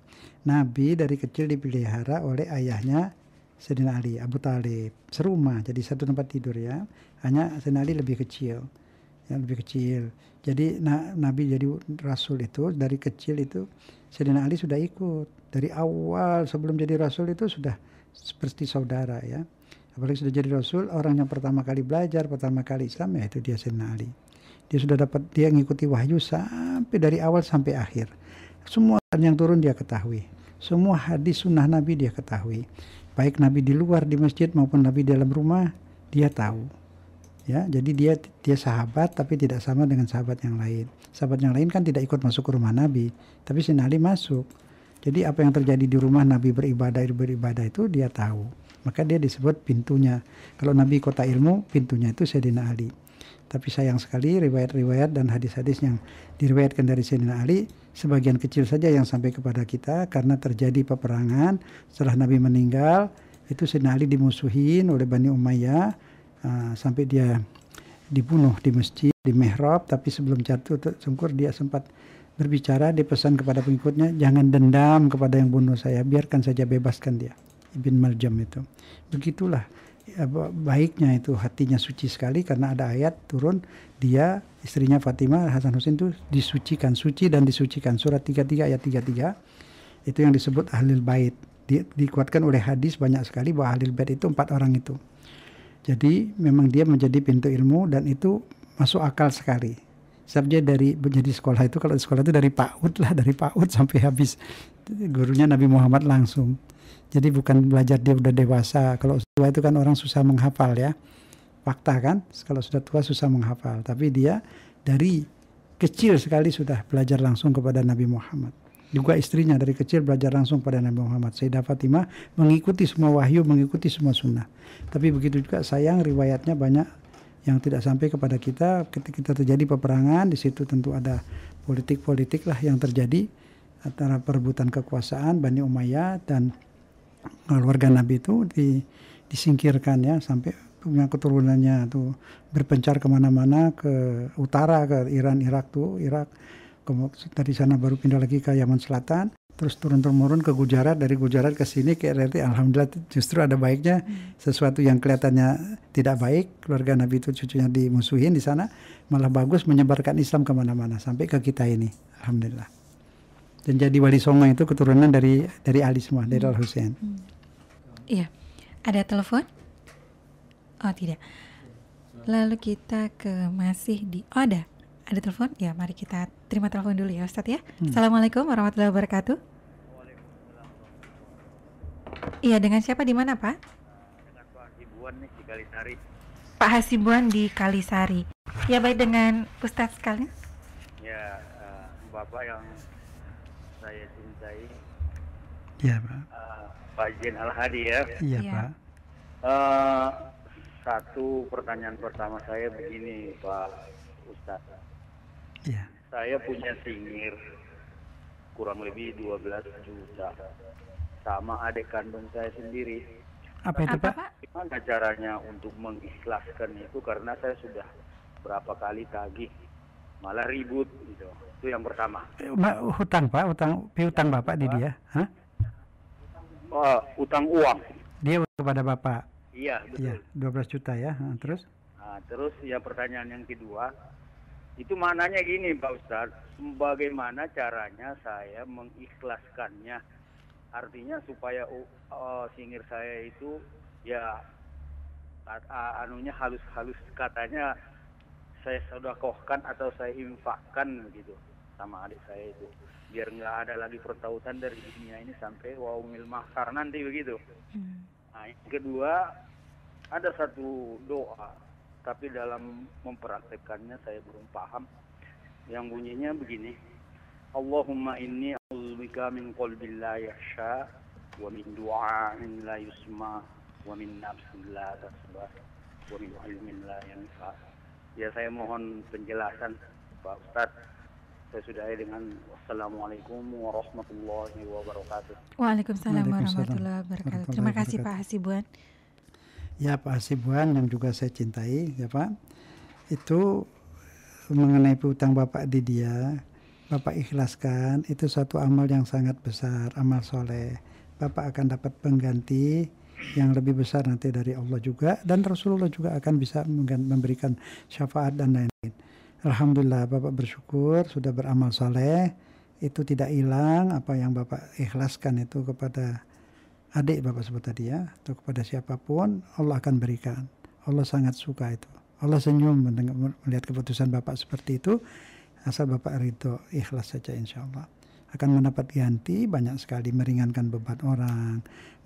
Nabi dari kecil dipelihara oleh ayahnya Sayyidina Ali, Abu Talib. Serumah, jadi satu tempat tidur ya. Hanya Sayyidina Ali lebih kecil yang lebih kecil. Jadi na Nabi jadi rasul itu dari kecil itu Sayyidina Ali sudah ikut dari awal sebelum jadi rasul itu sudah seperti saudara ya. Apalagi sudah jadi rasul orang yang pertama kali belajar, pertama kali Islam ya itu dia Sayyidina Ali. Dia sudah dapat dia ngikuti wahyu sampai dari awal sampai akhir. Semua yang turun dia ketahui. Semua hadis sunnah Nabi dia ketahui. Baik Nabi di luar di masjid maupun Nabi di dalam rumah dia tahu ya jadi dia dia sahabat tapi tidak sama dengan sahabat yang lain sahabat yang lain kan tidak ikut masuk ke rumah Nabi tapi si Ali masuk jadi apa yang terjadi di rumah Nabi beribadah beribadah itu dia tahu maka dia disebut pintunya kalau Nabi kota ilmu pintunya itu Sayyidina Ali tapi sayang sekali riwayat-riwayat dan hadis-hadis yang diriwayatkan dari Sayyidina Ali sebagian kecil saja yang sampai kepada kita karena terjadi peperangan setelah Nabi meninggal itu Sayyidina Ali dimusuhin oleh Bani Umayyah Ah, sampai dia dibunuh di masjid di mihrab tapi sebelum jatuh sungkur dia sempat berbicara dia pesan kepada pengikutnya jangan dendam kepada yang bunuh saya biarkan saja bebaskan dia Ibn Maljam itu begitulah ya, baiknya itu hatinya suci sekali karena ada ayat turun dia istrinya Fatimah Hasan Husin itu disucikan suci dan disucikan surat 33 ayat 33 itu yang disebut ahlil bait di, dikuatkan oleh hadis banyak sekali bahwa ahlil bait itu empat orang itu jadi memang dia menjadi pintu ilmu dan itu masuk akal sekali. dia dari menjadi sekolah itu kalau sekolah itu dari PAUD lah, dari PAUD sampai habis gurunya Nabi Muhammad langsung. Jadi bukan belajar dia udah dewasa. Kalau tua itu kan orang susah menghafal ya. Fakta kan, kalau sudah tua susah menghafal. Tapi dia dari kecil sekali sudah belajar langsung kepada Nabi Muhammad juga istrinya dari kecil belajar langsung pada Nabi Muhammad. Sayyidah Fatimah mengikuti semua wahyu, mengikuti semua sunnah. Tapi begitu juga sayang riwayatnya banyak yang tidak sampai kepada kita ketika kita terjadi peperangan di situ tentu ada politik-politik lah yang terjadi antara perebutan kekuasaan Bani Umayyah dan keluarga Nabi itu di, disingkirkan ya sampai punya keturunannya tuh berpencar kemana-mana ke utara ke Iran Irak tuh Irak dari sana baru pindah lagi ke Yaman Selatan terus turun-temurun ke Gujarat dari Gujarat ke sini ke RRT alhamdulillah justru ada baiknya sesuatu yang kelihatannya tidak baik keluarga Nabi itu cucunya dimusuhin di sana malah bagus menyebarkan Islam kemana-mana sampai ke kita ini alhamdulillah dan jadi wali songo itu keturunan dari dari Ali semua dari Al Husain hmm. iya ada telepon oh tidak lalu kita ke masih di oh ada ada telepon? Ya, mari kita terima telepon dulu ya Ustadz ya. Hmm. Assalamualaikum warahmatullahi wabarakatuh. Iya, dengan siapa di mana Pak? Dengan Pak Hasibuan nih di Kalisari. Pak Hasibuan di Kalisari. Ya baik dengan Ustadz sekalian. Ya, uh, Bapak yang saya cintai. Iya Pak. Uh, Pak Jin Al Hadi ya. Iya ya. Pak. Uh, satu pertanyaan pertama saya begini Pak Ustadz Yeah. Saya punya singir kurang lebih 12 juta sama adik kandung saya sendiri. Apa itu Pak? Gimana caranya untuk mengikhlaskan itu karena saya sudah berapa kali tagih malah ribut gitu. Itu yang pertama. Eh, Ma, hutang Pak, hutang piutang Bapak di dia, Hah? Uh, eh, utang uang. Dia kepada Bapak. Iya, iya betul. Iya, 12 juta ya. Nah, terus? Nah, terus ya pertanyaan yang kedua, itu mananya gini Pak Ustadz, bagaimana caranya saya mengikhlaskannya. Artinya supaya uh, oh, oh, singir saya itu ya anunya halus-halus katanya saya sudah kohkan atau saya infakkan gitu sama adik saya itu biar nggak ada lagi pertautan dari dunia ini sampai waumil mahsar nanti begitu hmm. nah yang kedua ada satu doa tapi dalam mempraktekannya saya belum paham. Yang bunyinya begini. Allahumma inni a'udzubika min qalbin la yahsha wa min du'ain la yusma wa min nafsin la tasbah wa min ilmin la yanfa. Ya saya mohon penjelasan Pak Ustaz. Saya sudahi dengan Assalamualaikum warahmatullahi wabarakatuh. Waalaikumsalam, Waalaikumsalam warahmatullahi wabarakatuh. Terima kasih Pak Hasibuan ya Pak Hasibuan yang juga saya cintai ya Pak itu mengenai piutang Bapak di dia Bapak ikhlaskan itu satu amal yang sangat besar amal soleh Bapak akan dapat pengganti yang lebih besar nanti dari Allah juga dan Rasulullah juga akan bisa memberikan syafaat dan lain-lain. Alhamdulillah Bapak bersyukur sudah beramal soleh itu tidak hilang apa yang Bapak ikhlaskan itu kepada adik Bapak sebut tadi ya, atau kepada siapapun, Allah akan berikan. Allah sangat suka itu. Allah senyum melihat keputusan Bapak seperti itu, asal Bapak ridho, ikhlas saja insya Allah. Akan mendapat ganti, banyak sekali meringankan beban orang.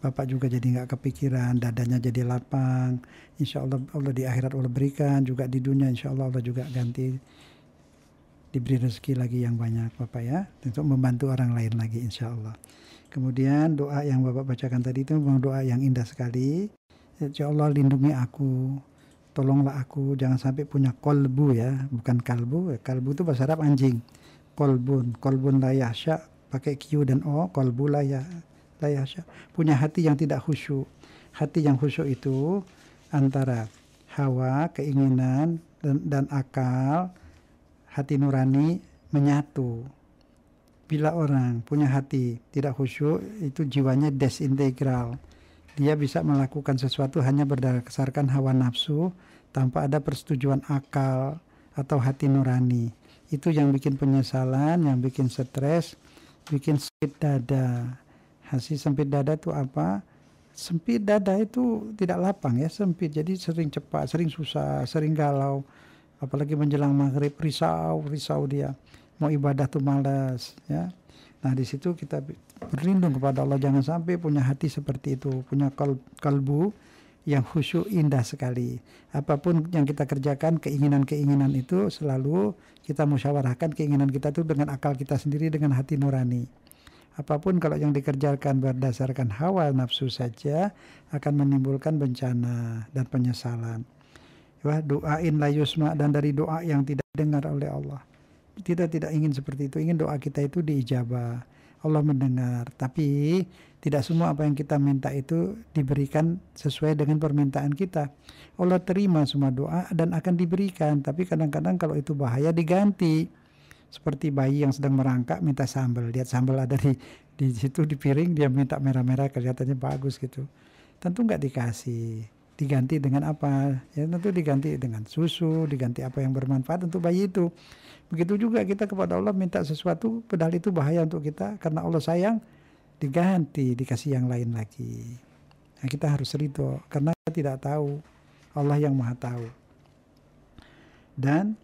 Bapak juga jadi nggak kepikiran, dadanya jadi lapang. Insya Allah, Allah di akhirat Allah berikan, juga di dunia insya Allah Allah juga ganti diberi rezeki lagi yang banyak Bapak ya untuk membantu orang lain lagi insya Allah. Kemudian doa yang Bapak bacakan tadi itu memang doa yang indah sekali. Ya Allah lindungi aku, tolonglah aku jangan sampai punya kolbu ya, bukan kalbu. Kalbu itu bahasa Arab anjing. Kolbun, kolbun layasya, pakai Q dan O, kolbu laya, Punya hati yang tidak khusyuk. Hati yang khusyuk itu antara hawa, keinginan, dan, dan akal, hati nurani menyatu bila orang punya hati tidak khusyuk itu jiwanya desintegral dia bisa melakukan sesuatu hanya berdasarkan hawa nafsu tanpa ada persetujuan akal atau hati nurani itu yang bikin penyesalan yang bikin stres bikin sempit dada hasil sempit dada itu apa sempit dada itu tidak lapang ya sempit jadi sering cepat sering susah sering galau apalagi menjelang maghrib risau risau dia mau ibadah tuh malas ya nah di situ kita berlindung kepada Allah jangan sampai punya hati seperti itu punya kalbu yang khusyuk indah sekali apapun yang kita kerjakan keinginan-keinginan itu selalu kita musyawarahkan keinginan kita itu dengan akal kita sendiri dengan hati nurani apapun kalau yang dikerjakan berdasarkan hawa nafsu saja akan menimbulkan bencana dan penyesalan. Wah, doain layusma yusma dan dari doa yang tidak dengar oleh Allah kita tidak ingin seperti itu ingin doa kita itu diijabah Allah mendengar tapi tidak semua apa yang kita minta itu diberikan sesuai dengan permintaan kita Allah terima semua doa dan akan diberikan tapi kadang-kadang kalau itu bahaya diganti seperti bayi yang sedang merangkak minta sambal lihat sambal ada di di situ di piring dia minta merah-merah kelihatannya bagus gitu tentu nggak dikasih diganti dengan apa ya tentu diganti dengan susu diganti apa yang bermanfaat untuk bayi itu begitu juga kita kepada Allah minta sesuatu padahal itu bahaya untuk kita karena Allah sayang diganti dikasih yang lain lagi nah, kita harus ridho karena kita tidak tahu Allah yang maha tahu dan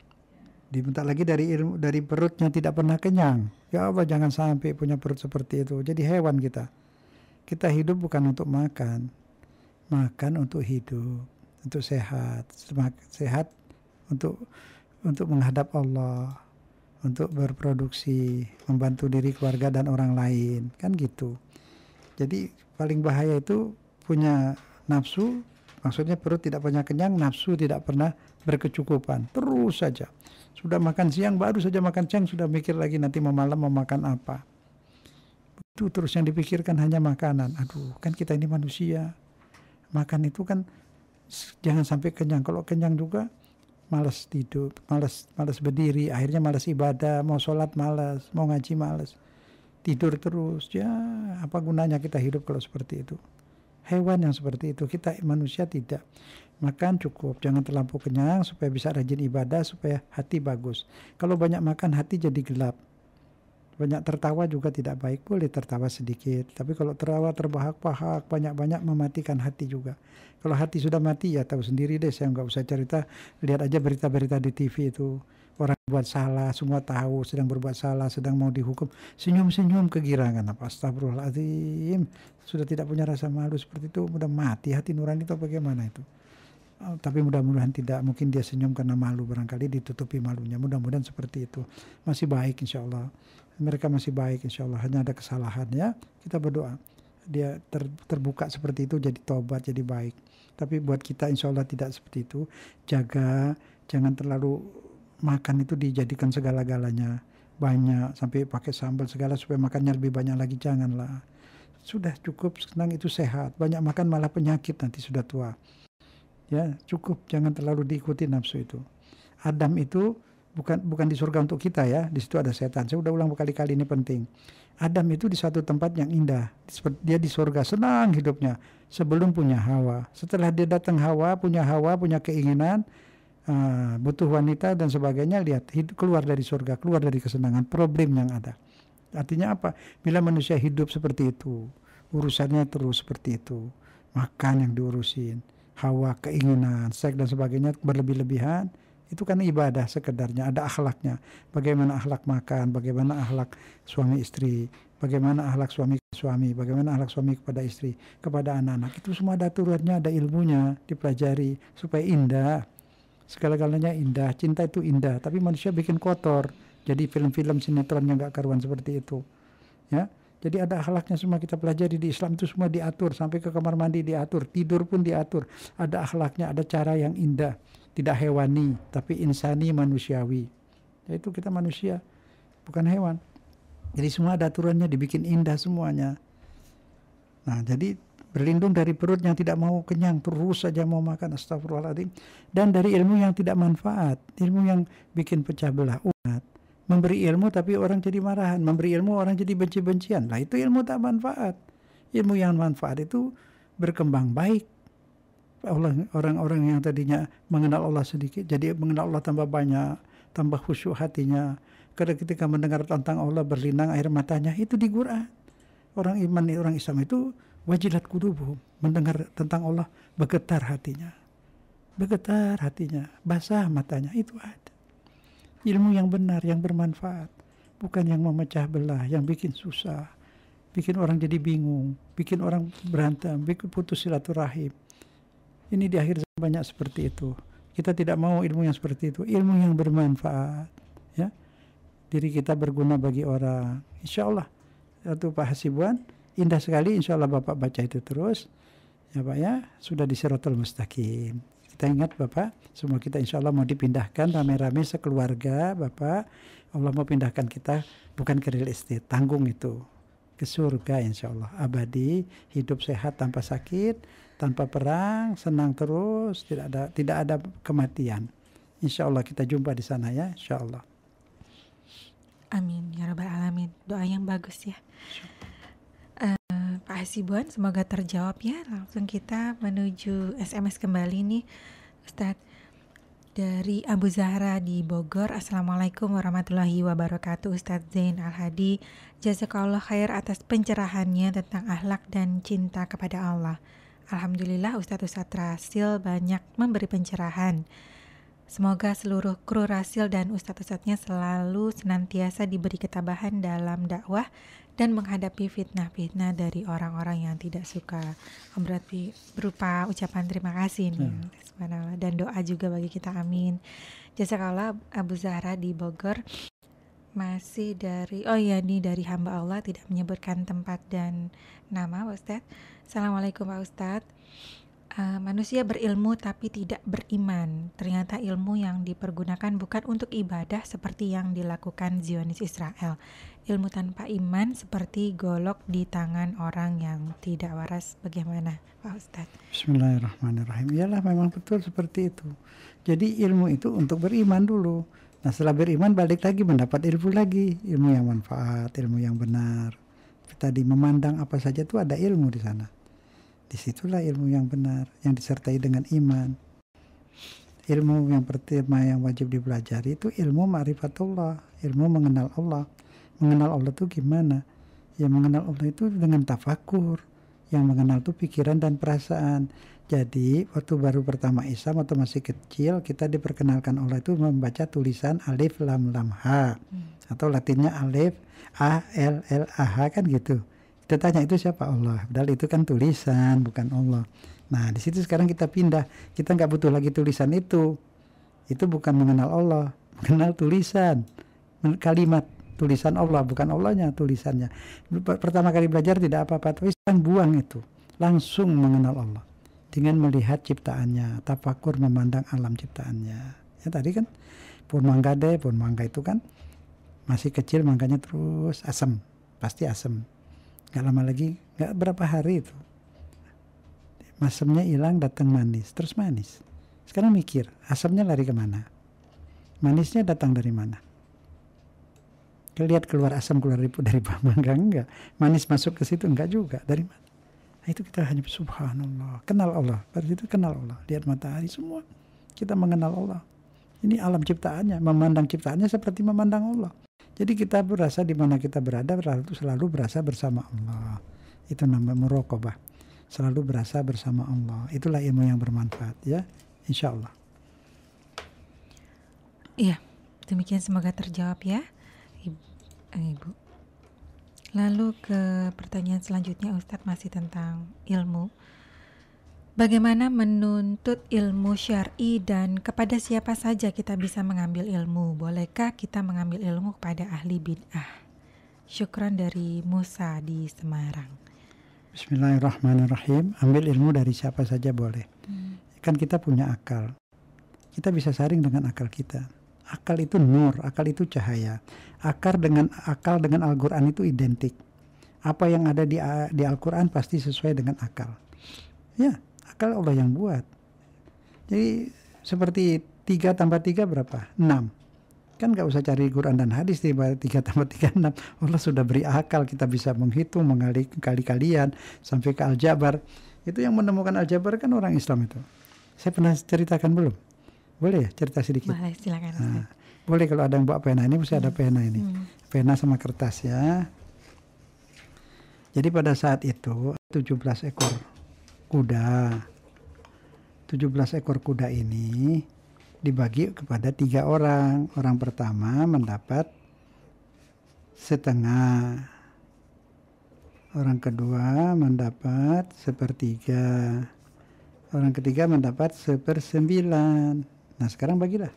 diminta lagi dari ilmu dari perutnya tidak pernah kenyang ya Allah jangan sampai punya perut seperti itu jadi hewan kita kita hidup bukan untuk makan makan untuk hidup, untuk sehat, sehat untuk untuk menghadap Allah, untuk berproduksi, membantu diri keluarga dan orang lain, kan gitu. Jadi paling bahaya itu punya nafsu, maksudnya perut tidak punya kenyang, nafsu tidak pernah berkecukupan, terus saja. Sudah makan siang, baru saja makan siang, sudah mikir lagi nanti mau malam mau makan apa. Itu terus yang dipikirkan hanya makanan. Aduh, kan kita ini manusia makan itu kan jangan sampai kenyang kalau kenyang juga malas tidur malas malas berdiri akhirnya malas ibadah mau sholat malas mau ngaji malas tidur terus ya apa gunanya kita hidup kalau seperti itu hewan yang seperti itu kita manusia tidak makan cukup jangan terlampau kenyang supaya bisa rajin ibadah supaya hati bagus kalau banyak makan hati jadi gelap banyak tertawa juga tidak baik, boleh tertawa sedikit. Tapi kalau tertawa terbahak-bahak, banyak-banyak mematikan hati juga. Kalau hati sudah mati ya tahu sendiri deh, saya nggak usah cerita. Lihat aja berita-berita di TV itu. Orang buat salah, semua tahu sedang berbuat salah, sedang mau dihukum. Senyum-senyum kegirangan. Apa? Astagfirullahaladzim. Sudah tidak punya rasa malu seperti itu, mudah mati hati nurani itu bagaimana itu? Oh, tapi mudah-mudahan tidak mungkin dia senyum karena malu barangkali ditutupi malunya mudah-mudahan seperti itu masih baik insya Allah mereka masih baik insya Allah hanya ada kesalahan ya kita berdoa dia ter, terbuka seperti itu jadi tobat jadi baik tapi buat kita insya Allah tidak seperti itu jaga jangan terlalu makan itu dijadikan segala-galanya banyak sampai pakai sambal segala supaya makannya lebih banyak lagi janganlah sudah cukup senang itu sehat banyak makan malah penyakit nanti sudah tua ya cukup jangan terlalu diikuti nafsu itu Adam itu bukan bukan di surga untuk kita ya. Di situ ada setan. Saya udah ulang berkali-kali ini penting. Adam itu di suatu tempat yang indah. Dia di surga senang hidupnya sebelum punya Hawa. Setelah dia datang Hawa, punya Hawa, punya keinginan uh, butuh wanita dan sebagainya, lihat hidup, keluar dari surga, keluar dari kesenangan, problem yang ada. Artinya apa? Bila manusia hidup seperti itu, urusannya terus seperti itu. Makan yang diurusin, hawa, keinginan, seks dan sebagainya berlebih-lebihan, itu kan ibadah sekedarnya, ada akhlaknya. Bagaimana akhlak makan, bagaimana akhlak suami istri, bagaimana akhlak suami suami, bagaimana akhlak suami kepada istri, kepada anak-anak. Itu semua ada turunnya, ada ilmunya, dipelajari supaya indah. Segala-galanya indah, cinta itu indah, tapi manusia bikin kotor. Jadi film-film sinetron yang gak karuan seperti itu. Ya, jadi ada akhlaknya semua kita pelajari di Islam itu semua diatur sampai ke kamar mandi diatur, tidur pun diatur. Ada akhlaknya, ada cara yang indah, tidak hewani tapi insani manusiawi. Yaitu kita manusia, bukan hewan. Jadi semua ada aturannya dibikin indah semuanya. Nah, jadi berlindung dari perut yang tidak mau kenyang terus saja mau makan astagfirullahaladzim dan dari ilmu yang tidak manfaat ilmu yang bikin pecah belah umat Memberi ilmu tapi orang jadi marahan. Memberi ilmu orang jadi benci-bencian. Lah itu ilmu tak manfaat. Ilmu yang manfaat itu berkembang baik. Orang-orang yang tadinya mengenal Allah sedikit, jadi mengenal Allah tambah banyak, tambah khusyuk hatinya. Karena ketika mendengar tentang Allah berlinang air matanya, itu di Quran. Orang iman, orang Islam itu wajilat kudubu. Mendengar tentang Allah, bergetar hatinya. Bergetar hatinya, basah matanya, itu ada ilmu yang benar yang bermanfaat bukan yang memecah belah yang bikin susah bikin orang jadi bingung bikin orang berantem bikin putus silaturahim ini di akhir banyak seperti itu kita tidak mau ilmu yang seperti itu ilmu yang bermanfaat ya diri kita berguna bagi orang insya Allah satu Pak Hasibuan indah sekali insya Allah Bapak baca itu terus ya Pak ya sudah di Sirotul Mustaqim kita ingat Bapak, semua kita insya Allah mau dipindahkan rame-rame sekeluarga Bapak. Allah mau pindahkan kita bukan ke real estate, tanggung itu. Ke surga insya Allah, abadi, hidup sehat tanpa sakit, tanpa perang, senang terus, tidak ada tidak ada kematian. Insya Allah kita jumpa di sana ya, insya Allah. Amin ya rabbal alamin. Doa yang bagus ya. Insya Pak Hasibuan semoga terjawab ya langsung kita menuju SMS kembali nih Ustadz dari Abu Zahra di Bogor Assalamualaikum warahmatullahi wabarakatuh Ustadz Zain Al-Hadi Jazakallah khair atas pencerahannya tentang ahlak dan cinta kepada Allah Alhamdulillah Ustadz Ustadz Rasil banyak memberi pencerahan Semoga seluruh kru Rasil dan ustadz-ustadznya selalu senantiasa diberi ketabahan dalam dakwah dan menghadapi fitnah-fitnah dari orang-orang yang tidak suka. Berarti berupa ucapan terima kasih nih, hmm. dan doa juga bagi kita amin. Jasa Kala Abu Zahra di Bogor masih dari oh ya ini dari hamba Allah tidak menyebutkan tempat dan nama Ustaz Ustadz. Assalamualaikum Pak Ustadz. Uh, manusia berilmu tapi tidak beriman. Ternyata ilmu yang dipergunakan bukan untuk ibadah seperti yang dilakukan Zionis Israel ilmu tanpa iman seperti golok di tangan orang yang tidak waras bagaimana Pak Ustadz? Bismillahirrahmanirrahim. Iyalah memang betul seperti itu. Jadi ilmu itu untuk beriman dulu. Nah setelah beriman balik lagi mendapat ilmu lagi. Ilmu yang manfaat, ilmu yang benar. Tadi memandang apa saja itu ada ilmu di sana. Disitulah ilmu yang benar, yang disertai dengan iman. Ilmu yang pertama yang wajib dipelajari itu ilmu ma'rifatullah, ilmu mengenal Allah mengenal Allah itu gimana ya mengenal Allah itu dengan tafakur yang mengenal itu pikiran dan perasaan jadi waktu baru pertama Islam atau masih kecil kita diperkenalkan Allah itu membaca tulisan alif lam lam ha hmm. atau latinnya alif a l l a h kan gitu kita tanya itu siapa Allah padahal itu kan tulisan bukan Allah nah di situ sekarang kita pindah kita nggak butuh lagi tulisan itu itu bukan mengenal Allah mengenal tulisan kalimat tulisan Allah bukan Allahnya tulisannya pertama kali belajar tidak apa-apa tapi sekarang buang itu langsung mengenal Allah dengan melihat ciptaannya tafakur memandang alam ciptaannya ya tadi kan pun mangga deh pun mangga itu kan masih kecil mangganya terus asam pasti asam nggak lama lagi nggak berapa hari itu asamnya hilang datang manis terus manis sekarang mikir asamnya lari kemana manisnya datang dari mana lihat keluar asam keluar ribut dari buah mangga enggak manis masuk ke situ enggak juga dari mana nah, itu kita hanya subhanallah kenal Allah dari itu kenal Allah lihat matahari semua kita mengenal Allah ini alam ciptaannya memandang ciptaannya seperti memandang Allah jadi kita berasa di mana kita berada selalu selalu berasa bersama Allah itu namanya murokobah selalu berasa bersama Allah itulah ilmu yang bermanfaat ya insya Allah iya demikian semoga terjawab ya Eh, Ibu. Lalu ke pertanyaan selanjutnya Ustadz masih tentang ilmu. Bagaimana menuntut ilmu syar'i dan kepada siapa saja kita bisa mengambil ilmu? Bolehkah kita mengambil ilmu kepada ahli bid'ah? Syukran dari Musa di Semarang. Bismillahirrahmanirrahim. Ambil ilmu dari siapa saja boleh. Hmm. Kan kita punya akal. Kita bisa saring dengan akal kita. Akal itu nur, akal itu cahaya. Akar dengan akal dengan Al-Qur'an itu identik. Apa yang ada di di Al-Qur'an pasti sesuai dengan akal. Ya, akal Allah yang buat. Jadi seperti 3 tambah 3 berapa? 6 kan nggak usah cari Quran dan hadis tiba tiga tambah 3 enam Allah sudah beri akal kita bisa menghitung mengali kali kalian sampai ke aljabar itu yang menemukan aljabar kan orang Islam itu saya pernah ceritakan belum boleh ya cerita sedikit? Boleh, silakan. Nah, boleh kalau ada yang bawa pena ini mesti hmm. ada pena ini. Hmm. Pena sama kertas ya. Jadi pada saat itu 17 ekor kuda. 17 ekor kuda ini dibagi kepada tiga orang. Orang pertama mendapat setengah. Orang kedua mendapat sepertiga. Orang ketiga mendapat sepersembilan Nah sekarang bagilah.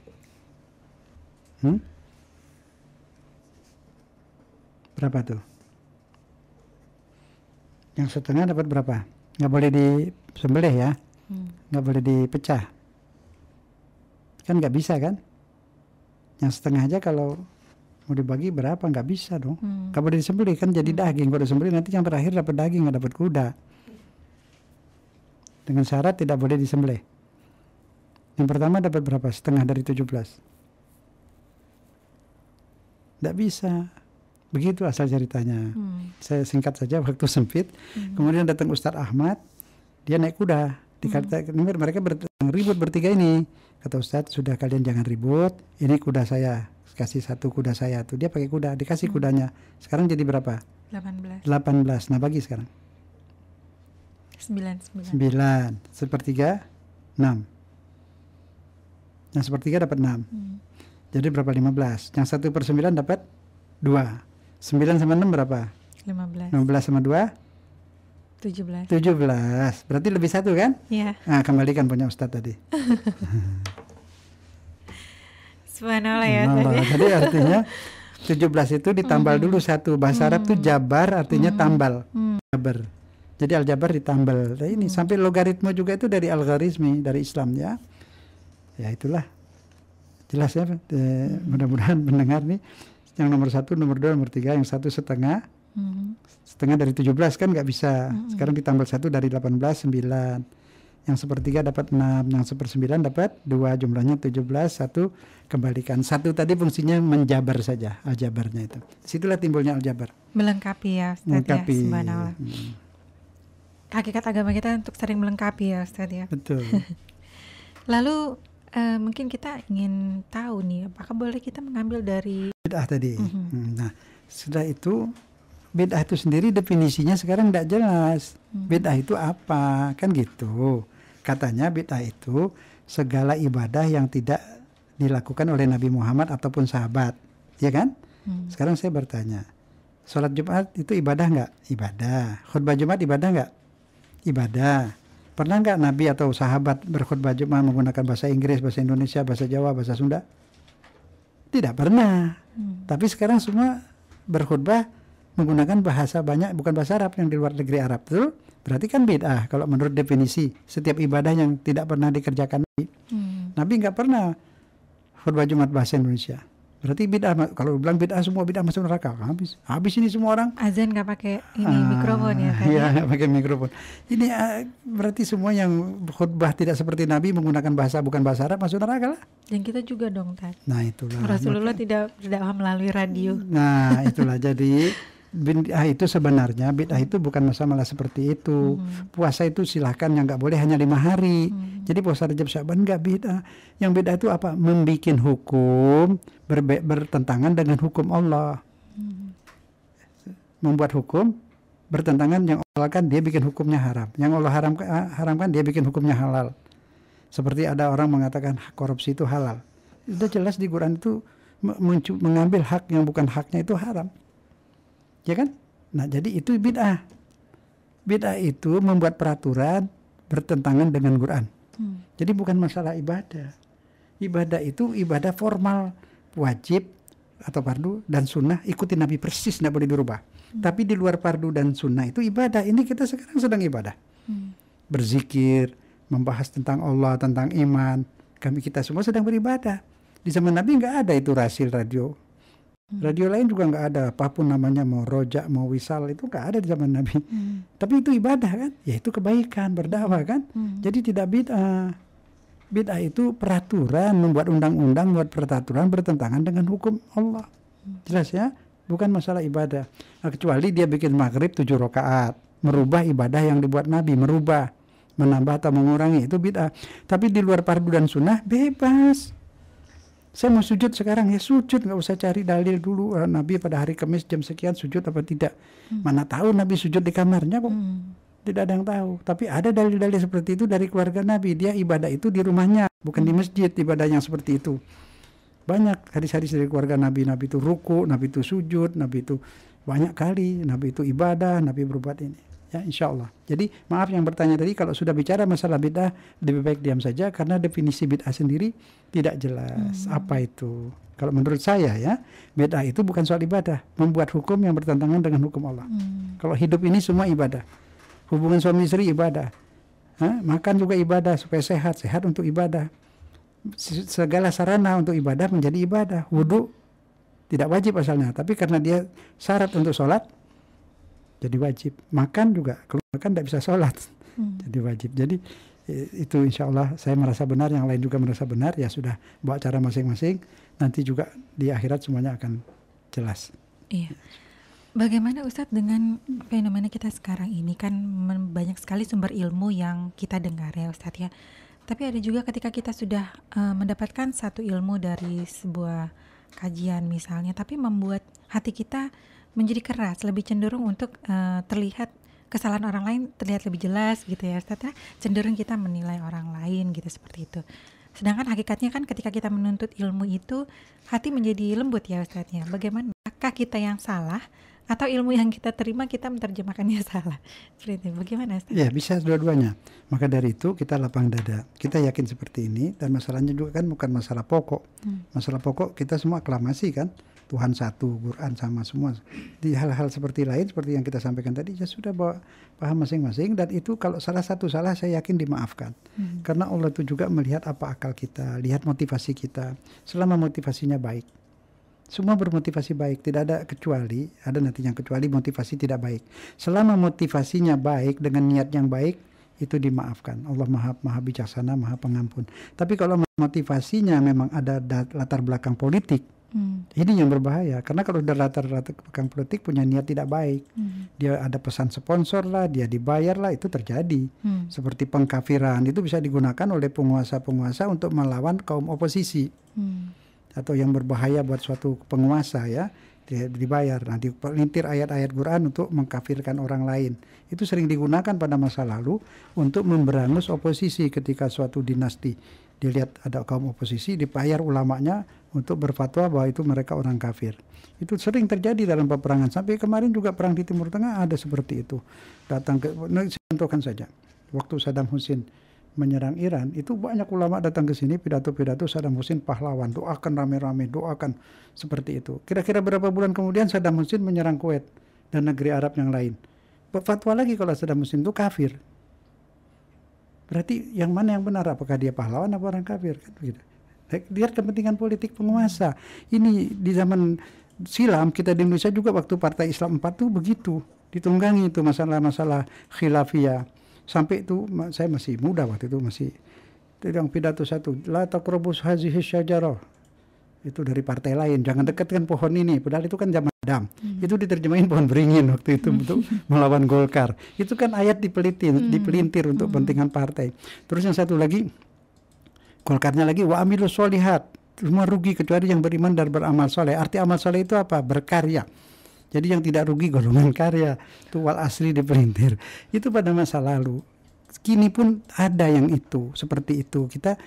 Hmm? Berapa tuh? Yang setengah dapat berapa? Nggak boleh disembelih ya. Hmm. Nggak boleh dipecah. Kan nggak bisa kan? Yang setengah aja kalau mau dibagi berapa nggak bisa dong. Hmm. Nggak boleh disembelih kan jadi hmm. daging. Kalau disembelih nanti yang terakhir dapat daging nggak dapat kuda. Dengan syarat tidak boleh disembelih. Yang pertama dapat berapa? Setengah dari 17. Tidak bisa. Begitu asal ceritanya. Hmm. Saya singkat saja waktu sempit. Hmm. Kemudian datang Ustadz Ahmad, dia naik kuda. Dikata hmm. mereka ber, ribut bertiga ini. Kata Ustadz, sudah kalian jangan ribut. Ini kuda saya. Kasih satu kuda saya tuh. Dia pakai kuda, dikasih hmm. kudanya. Sekarang jadi berapa? 18. 18. Nah, bagi sekarang. 9 9. 9. Sepertiga 6. Yang sepertiga dapat 6. Hmm. Jadi berapa 15? Yang 1 per 9 dapat 2. 9 sama 6 berapa? 15. 15 sama 2? 17. 17. Berarti lebih satu kan? Iya. Yeah. Nah, kembalikan punya Ustadz tadi. Subhanallah ya. Subhanallah. Ya. Jadi artinya 17 itu ditambal hmm. dulu satu bahasa hmm. Arab itu jabar artinya hmm. tambal. hmm. Jabar. Jadi aljabar ditambal. Nah, ini hmm. sampai logaritma juga itu dari algoritmi dari Islam ya ya itulah jelas ya eh, mudah-mudahan mendengar nih yang nomor satu nomor dua nomor tiga yang satu setengah hmm. setengah dari 17 kan nggak bisa hmm. sekarang ditambah satu dari 18 9 yang sepertiga dapat 6 yang sepersembilan dapat dua jumlahnya 17 satu kembalikan satu tadi fungsinya menjabar saja aljabarnya itu situlah timbulnya aljabar melengkapi ya Ustaz ya, melengkapi ya, hakikat agama kita untuk sering melengkapi ya Ustaz ya betul lalu uh, mungkin kita ingin tahu nih apakah boleh kita mengambil dari bedah tadi. Mm -hmm. Nah, sudah itu bedah itu sendiri definisinya sekarang tidak jelas. Mm -hmm. Bedah itu apa? Kan gitu. Katanya bedah itu segala ibadah yang tidak dilakukan oleh Nabi Muhammad ataupun sahabat, ya kan? Hmm. Sekarang saya bertanya, sholat Jumat itu ibadah nggak? Ibadah. Khutbah Jumat ibadah nggak? Ibadah. Pernah nggak Nabi atau sahabat berkhutbah Jumat menggunakan bahasa Inggris, bahasa Indonesia, bahasa Jawa, bahasa Sunda? Tidak pernah. Hmm. Tapi sekarang semua berkhutbah menggunakan bahasa banyak bukan bahasa Arab yang di luar negeri Arab itu berarti kan bid'ah kalau menurut definisi setiap ibadah yang tidak pernah dikerjakan Nabi. Hmm. Nabi nggak pernah khutbah Jumat bahasa Indonesia. Berarti bid'ah kalau bilang bid'ah semua bid'ah masuk neraka habis. Habis ini semua orang. Azan nggak pakai ini ah, mikrofon ya kan? Iya, nggak pakai mikrofon. Ini uh, berarti semua yang khutbah tidak seperti Nabi menggunakan bahasa bukan bahasa Arab masuk neraka lah. Dan kita juga dong, Tad. Nah, itulah. Rasulullah Maka, tidak tidak melalui radio. Nah, itulah jadi bid'ah itu sebenarnya bid'ah itu bukan masalah seperti itu. Hmm. Puasa itu silahkan yang nggak boleh hanya lima hari. Hmm. Jadi puasa Rajab Syaban nggak bid'ah. Yang bid'ah itu apa? Membikin hukum bertentangan dengan hukum Allah. Hmm. Membuat hukum bertentangan yang Allah kan dia bikin hukumnya haram. Yang Allah haram eh, haramkan dia bikin hukumnya halal. Seperti ada orang mengatakan korupsi itu halal. Itu jelas di Quran itu mengambil hak yang bukan haknya itu haram ya kan nah jadi itu bid'ah bid'ah itu membuat peraturan bertentangan dengan Quran hmm. jadi bukan masalah ibadah ibadah itu ibadah formal wajib atau fardu dan sunnah ikuti Nabi persis tidak boleh dirubah hmm. tapi di luar fardu dan sunnah itu ibadah ini kita sekarang sedang ibadah hmm. berzikir membahas tentang Allah tentang iman kami kita semua sedang beribadah di zaman Nabi nggak ada itu rasil radio Hmm. Radio lain juga nggak ada, apapun namanya mau rojak mau wisal itu nggak ada di zaman Nabi. Hmm. Tapi itu ibadah kan, Ya itu kebaikan berdakwah kan. Hmm. Jadi tidak bid'ah. Bid'ah itu peraturan, membuat undang-undang, membuat peraturan bertentangan dengan hukum Allah. Hmm. Jelas ya, bukan masalah ibadah. Nah, kecuali dia bikin maghrib tujuh rakaat, merubah ibadah yang dibuat Nabi, merubah, menambah atau mengurangi itu bid'ah. Tapi di luar pardu dan sunnah bebas saya mau sujud sekarang ya sujud nggak usah cari dalil dulu uh, Nabi pada hari Kamis jam sekian sujud apa tidak hmm. mana tahu Nabi sujud di kamarnya kok hmm. tidak ada yang tahu tapi ada dalil-dalil seperti itu dari keluarga Nabi dia ibadah itu di rumahnya bukan di masjid ibadah yang seperti itu banyak hadis-hadis dari keluarga Nabi Nabi itu ruku Nabi itu sujud Nabi itu banyak kali Nabi itu ibadah Nabi berbuat ini ya insya Allah. Jadi maaf yang bertanya tadi kalau sudah bicara masalah bid'ah lebih baik diam saja karena definisi bid'ah sendiri tidak jelas hmm. apa itu. Kalau menurut saya ya bid'ah itu bukan soal ibadah, membuat hukum yang bertentangan dengan hukum Allah. Hmm. Kalau hidup ini semua ibadah, hubungan suami istri ibadah, Hah? makan juga ibadah supaya sehat, sehat untuk ibadah, segala sarana untuk ibadah menjadi ibadah, wudhu tidak wajib asalnya, tapi karena dia syarat untuk sholat jadi wajib makan juga kalau makan tidak bisa sholat hmm. jadi wajib jadi itu insya Allah saya merasa benar yang lain juga merasa benar ya sudah buat cara masing-masing nanti juga di akhirat semuanya akan jelas iya bagaimana Ustadz dengan fenomena kita sekarang ini kan banyak sekali sumber ilmu yang kita dengar ya Ustadz ya tapi ada juga ketika kita sudah uh, mendapatkan satu ilmu dari sebuah kajian misalnya tapi membuat hati kita menjadi keras, lebih cenderung untuk uh, terlihat kesalahan orang lain terlihat lebih jelas gitu ya. ya. cenderung kita menilai orang lain gitu seperti itu. Sedangkan hakikatnya kan ketika kita menuntut ilmu itu hati menjadi lembut ya Ustaznya. Bagaimana apakah kita yang salah atau ilmu yang kita terima kita menerjemahkannya salah? Seperti itu. Bagaimana Ustaz? Ya bisa dua-duanya. Maka dari itu kita lapang dada. Kita yakin seperti ini dan masalahnya juga kan bukan masalah pokok. Hmm. Masalah pokok kita semua aklamasi kan. Tuhan satu, Quran sama semua. Di hal-hal seperti lain, seperti yang kita sampaikan tadi, ya sudah bawa paham masing-masing. Dan itu kalau salah satu salah, saya yakin dimaafkan. Hmm. Karena Allah itu juga melihat apa akal kita, lihat motivasi kita. Selama motivasinya baik. Semua bermotivasi baik, tidak ada kecuali, ada nantinya kecuali motivasi tidak baik. Selama motivasinya baik dengan niat yang baik, itu dimaafkan. Allah maha, maha bijaksana, maha pengampun. Tapi kalau motivasinya memang ada latar belakang politik, Hmm. Ini yang berbahaya karena kalau sudah rata-rata pegang politik punya niat tidak baik, hmm. dia ada pesan sponsor lah, dia dibayar lah itu terjadi. Hmm. Seperti pengkafiran itu bisa digunakan oleh penguasa-penguasa untuk melawan kaum oposisi hmm. atau yang berbahaya buat suatu penguasa ya dia dibayar. nanti lintir ayat-ayat Quran untuk mengkafirkan orang lain. Itu sering digunakan pada masa lalu untuk memberangus oposisi ketika suatu dinasti dilihat ada kaum oposisi, dibayar ulamanya untuk berfatwa bahwa itu mereka orang kafir. Itu sering terjadi dalam peperangan. Sampai kemarin juga perang di Timur Tengah ada seperti itu. Datang ke, nah, contohkan saja. Waktu Saddam Hussein menyerang Iran, itu banyak ulama datang ke sini pidato-pidato Saddam Hussein pahlawan, doakan rame-rame, doakan seperti itu. Kira-kira berapa bulan kemudian Saddam Hussein menyerang Kuwait dan negeri Arab yang lain. Fatwa lagi kalau Saddam Hussein itu kafir. Berarti yang mana yang benar? Apakah dia pahlawan atau orang kafir? Kan begitu lihat kepentingan politik penguasa ini di zaman silam kita di Indonesia juga waktu Partai Islam 4 tuh begitu ditunggangi itu masalah-masalah khilafiyah sampai itu saya masih muda waktu itu masih itu yang pidato satu la taqrabus hazihi syajarah itu dari partai lain jangan dekatkan pohon ini padahal itu kan zaman Adam hmm. itu diterjemahin pohon beringin waktu itu hmm. untuk melawan Golkar itu kan ayat hmm. dipelintir untuk hmm. kepentingan partai terus yang satu lagi Golkarnya lagi wa amilu solihat semua rugi kecuali yang beriman dan beramal soleh. Arti amal soleh itu apa? Berkarya. Jadi yang tidak rugi golongan karya itu wal asli diperintir. Itu pada masa lalu. Kini pun ada yang itu seperti itu. Kita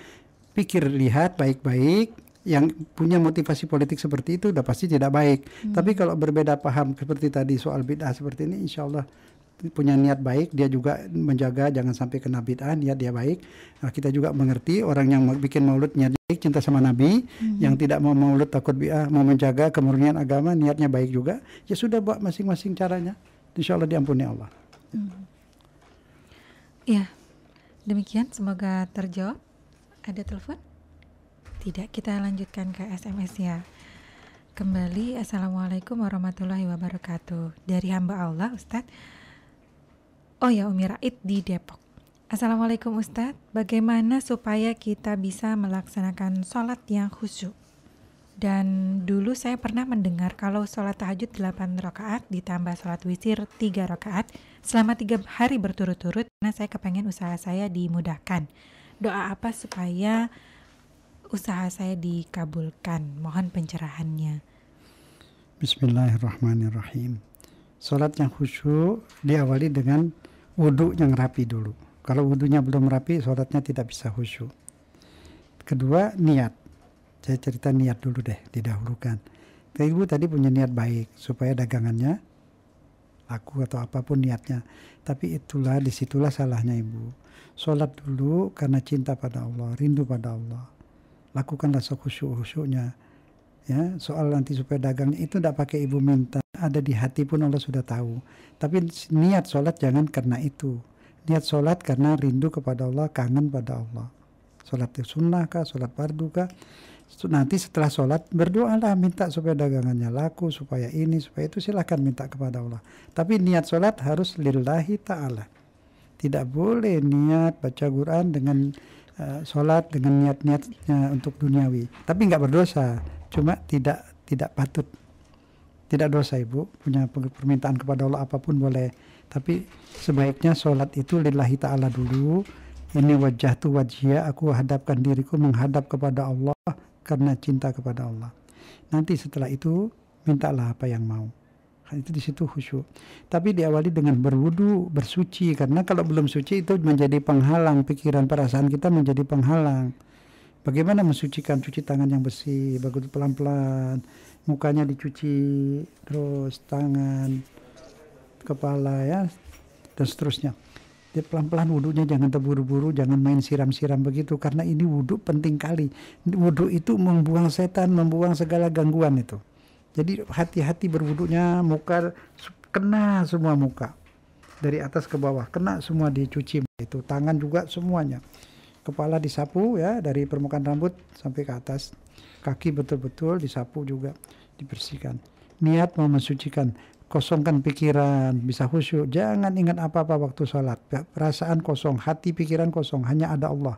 pikir lihat baik-baik yang punya motivasi politik seperti itu udah pasti tidak baik. Hmm. Tapi kalau berbeda paham seperti tadi soal bid'ah seperti ini, insya Allah punya niat baik, dia juga menjaga jangan sampai kena bid'ah, niat dia baik. Nah, kita juga mengerti orang yang bikin maulud niat baik, cinta sama Nabi, hmm. yang tidak mau maulud takut bid'ah, mau menjaga kemurnian agama, niatnya baik juga, ya sudah buat masing-masing caranya. Insya Allah diampuni Allah. Hmm. Ya, demikian semoga terjawab. Ada telepon? Tidak, kita lanjutkan ke SMS ya. Kembali, Assalamualaikum warahmatullahi wabarakatuh. Dari hamba Allah, Ustadz, Oh ya Umi Raid di Depok. Assalamualaikum Ustadz, bagaimana supaya kita bisa melaksanakan sholat yang khusyuk? Dan dulu saya pernah mendengar kalau sholat tahajud 8 rakaat ditambah sholat witir 3 rakaat selama 3 hari berturut-turut karena saya kepengen usaha saya dimudahkan. Doa apa supaya usaha saya dikabulkan? Mohon pencerahannya. Bismillahirrahmanirrahim. Sholat yang khusyuk diawali dengan wudhu yang rapi dulu. Kalau wudhunya belum rapi, sholatnya tidak bisa khusyuk. Kedua, niat. Saya cerita niat dulu deh, didahulukan. Ibu tadi punya niat baik supaya dagangannya laku atau apapun niatnya. Tapi itulah disitulah salahnya ibu. Sholat dulu karena cinta pada Allah, rindu pada Allah. Lakukanlah sekhusyuk khusyuknya ya soal nanti supaya dagangnya itu tidak pakai ibu minta ada di hati pun Allah sudah tahu tapi niat sholat jangan karena itu niat sholat karena rindu kepada Allah kangen pada Allah sholat sunnah kah sholat fardu kah nanti setelah sholat berdoalah minta supaya dagangannya laku supaya ini supaya itu silahkan minta kepada Allah tapi niat sholat harus lillahi ta'ala tidak boleh niat baca Quran dengan uh, sholat dengan niat-niatnya untuk duniawi tapi nggak berdosa cuma tidak tidak patut tidak dosa ibu punya permintaan kepada Allah apapun boleh tapi sebaiknya sholat itu lillahi ta'ala dulu ini wajah tu wajah aku hadapkan diriku menghadap kepada Allah karena cinta kepada Allah nanti setelah itu mintalah apa yang mau itu di situ khusyuk tapi diawali dengan berwudu bersuci karena kalau belum suci itu menjadi penghalang pikiran perasaan kita menjadi penghalang Bagaimana mensucikan cuci tangan yang bersih, bagus pelan-pelan, mukanya dicuci, terus tangan, kepala ya, dan seterusnya. Jadi pelan-pelan wudhunya jangan terburu-buru, jangan main siram-siram begitu karena ini wudhu penting kali. Wudhu itu membuang setan, membuang segala gangguan itu. Jadi hati-hati berwudhunya, muka kena semua muka dari atas ke bawah, kena semua dicuci itu tangan juga semuanya kepala disapu ya dari permukaan rambut sampai ke atas kaki betul-betul disapu juga dibersihkan niat mau mensucikan kosongkan pikiran bisa khusyuk jangan ingat apa-apa waktu sholat ya, perasaan kosong hati pikiran kosong hanya ada Allah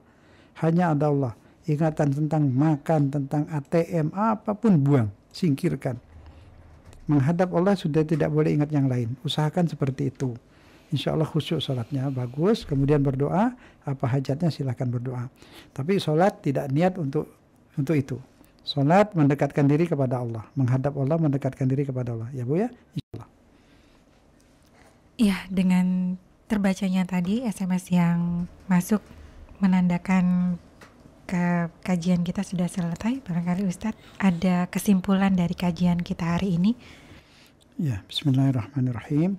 hanya ada Allah ingatan tentang makan tentang ATM apapun buang singkirkan menghadap Allah sudah tidak boleh ingat yang lain usahakan seperti itu insya Allah khusyuk sholatnya bagus kemudian berdoa apa hajatnya silahkan berdoa tapi sholat tidak niat untuk untuk itu sholat mendekatkan diri kepada Allah menghadap Allah mendekatkan diri kepada Allah ya bu ya insya Allah ya dengan terbacanya tadi SMS yang masuk menandakan ke kajian kita sudah selesai barangkali Ustadz ada kesimpulan dari kajian kita hari ini ya Bismillahirrahmanirrahim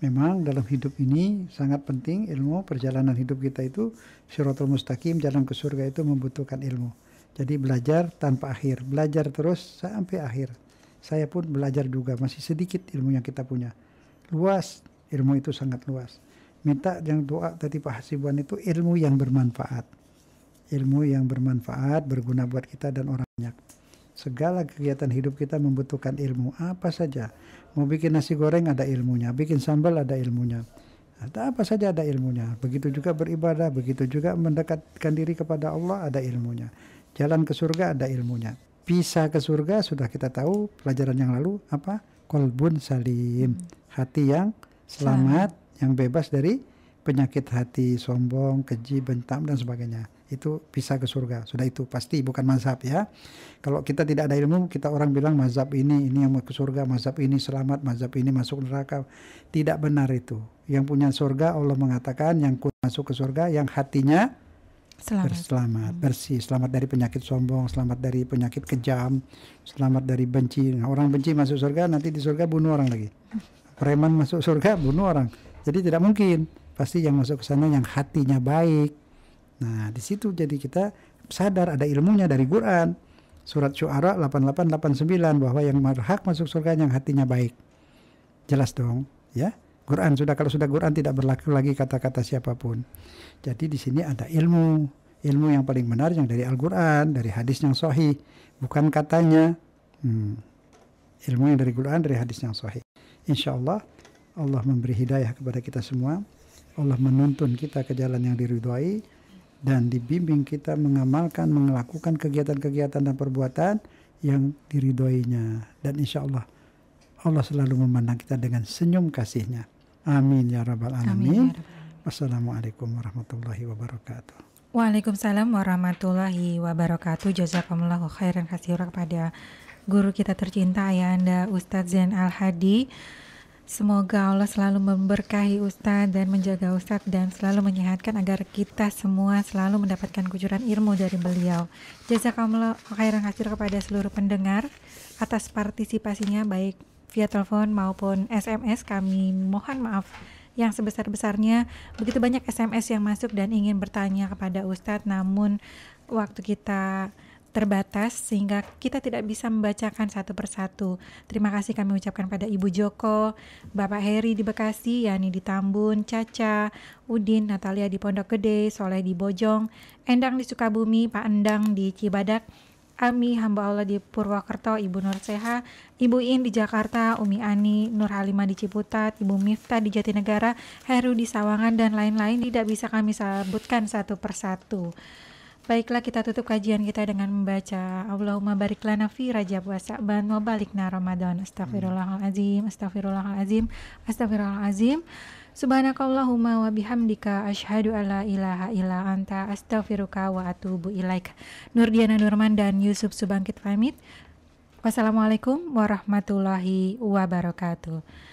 memang dalam hidup ini sangat penting ilmu perjalanan hidup kita itu syaratul mustaqim jalan ke surga itu membutuhkan ilmu jadi belajar tanpa akhir belajar terus sampai akhir saya pun belajar juga masih sedikit ilmu yang kita punya luas ilmu itu sangat luas minta yang doa tadi Pak Hasibuan itu ilmu yang bermanfaat ilmu yang bermanfaat berguna buat kita dan orang banyak segala kegiatan hidup kita membutuhkan ilmu apa saja mau bikin nasi goreng ada ilmunya, bikin sambal ada ilmunya. Atau apa saja ada ilmunya. Begitu juga beribadah, begitu juga mendekatkan diri kepada Allah ada ilmunya. Jalan ke surga ada ilmunya. Bisa ke surga sudah kita tahu pelajaran yang lalu apa? Kolbun salim, hmm. hati yang selamat, yang bebas dari penyakit hati, sombong, keji, bentam dan sebagainya. Itu bisa ke surga. Sudah itu pasti bukan mazhab ya. Kalau kita tidak ada ilmu, kita orang bilang mazhab ini ini yang mau ke surga, mazhab ini selamat, mazhab ini masuk neraka. Tidak benar itu. Yang punya surga Allah mengatakan yang masuk ke surga yang hatinya selamat. berselamat, hmm. bersih, selamat dari penyakit sombong, selamat dari penyakit kejam, selamat dari benci. Nah, orang benci masuk surga, nanti di surga bunuh orang lagi. Hmm. Preman masuk surga, bunuh orang. Jadi tidak mungkin pasti yang masuk ke sana yang hatinya baik nah di situ jadi kita sadar ada ilmunya dari Quran surat syuara 8889 bahwa yang berhak masuk surga yang hatinya baik jelas dong ya Quran sudah kalau sudah Quran tidak berlaku lagi kata-kata siapapun jadi di sini ada ilmu ilmu yang paling benar yang dari Al-Quran dari hadis yang sahih bukan katanya hmm. ilmu yang dari Quran dari hadis yang sahih insya Allah Allah memberi hidayah kepada kita semua Allah menuntun kita ke jalan yang diridhoi dan dibimbing kita mengamalkan, melakukan kegiatan-kegiatan dan perbuatan yang diridhoinya. Dan insya Allah, Allah selalu memandang kita dengan senyum kasihnya. Amin ya rabbal ya alamin. Wassalamualaikum warahmatullahi wabarakatuh. Waalaikumsalam warahmatullahi wabarakatuh. Jazakumullah khairan kasih kepada guru kita tercinta Ayah Anda Ustadz Zain Al Hadi. Semoga Allah selalu memberkahi Ustadz dan menjaga Ustadz dan selalu menyehatkan agar kita semua selalu mendapatkan kucuran ilmu dari beliau. Jazakallah khairan kasir kepada seluruh pendengar atas partisipasinya baik via telepon maupun SMS kami mohon maaf yang sebesar-besarnya begitu banyak SMS yang masuk dan ingin bertanya kepada Ustadz namun waktu kita terbatas sehingga kita tidak bisa membacakan satu persatu. Terima kasih kami ucapkan pada Ibu Joko, Bapak Heri di Bekasi, Yani di Tambun, Caca, Udin, Natalia di Pondok Gede, Soleh di Bojong, Endang di Sukabumi, Pak Endang di Cibadak, Ami hamba Allah di Purwokerto, Ibu Nur Seha, Ibu In di Jakarta, Umi Ani, Nur Halimah di Ciputat, Ibu Mifta di Jatinegara, Heru di Sawangan, dan lain-lain tidak bisa kami sebutkan satu persatu. Baiklah kita tutup kajian kita dengan membaca Allahumma barik lana fi rajab wa sa'ban wa balikna ramadan hmm. Astaghfirullahalazim, astaghfirullahalazim, astaghfirullahalazim Subhanakallahumma wa bihamdika asyhadu alla ilaha illa anta astaghfiruka wa atubu ilaik Nurdiana Nurman dan Yusuf Subangkit pamit Wassalamualaikum warahmatullahi wabarakatuh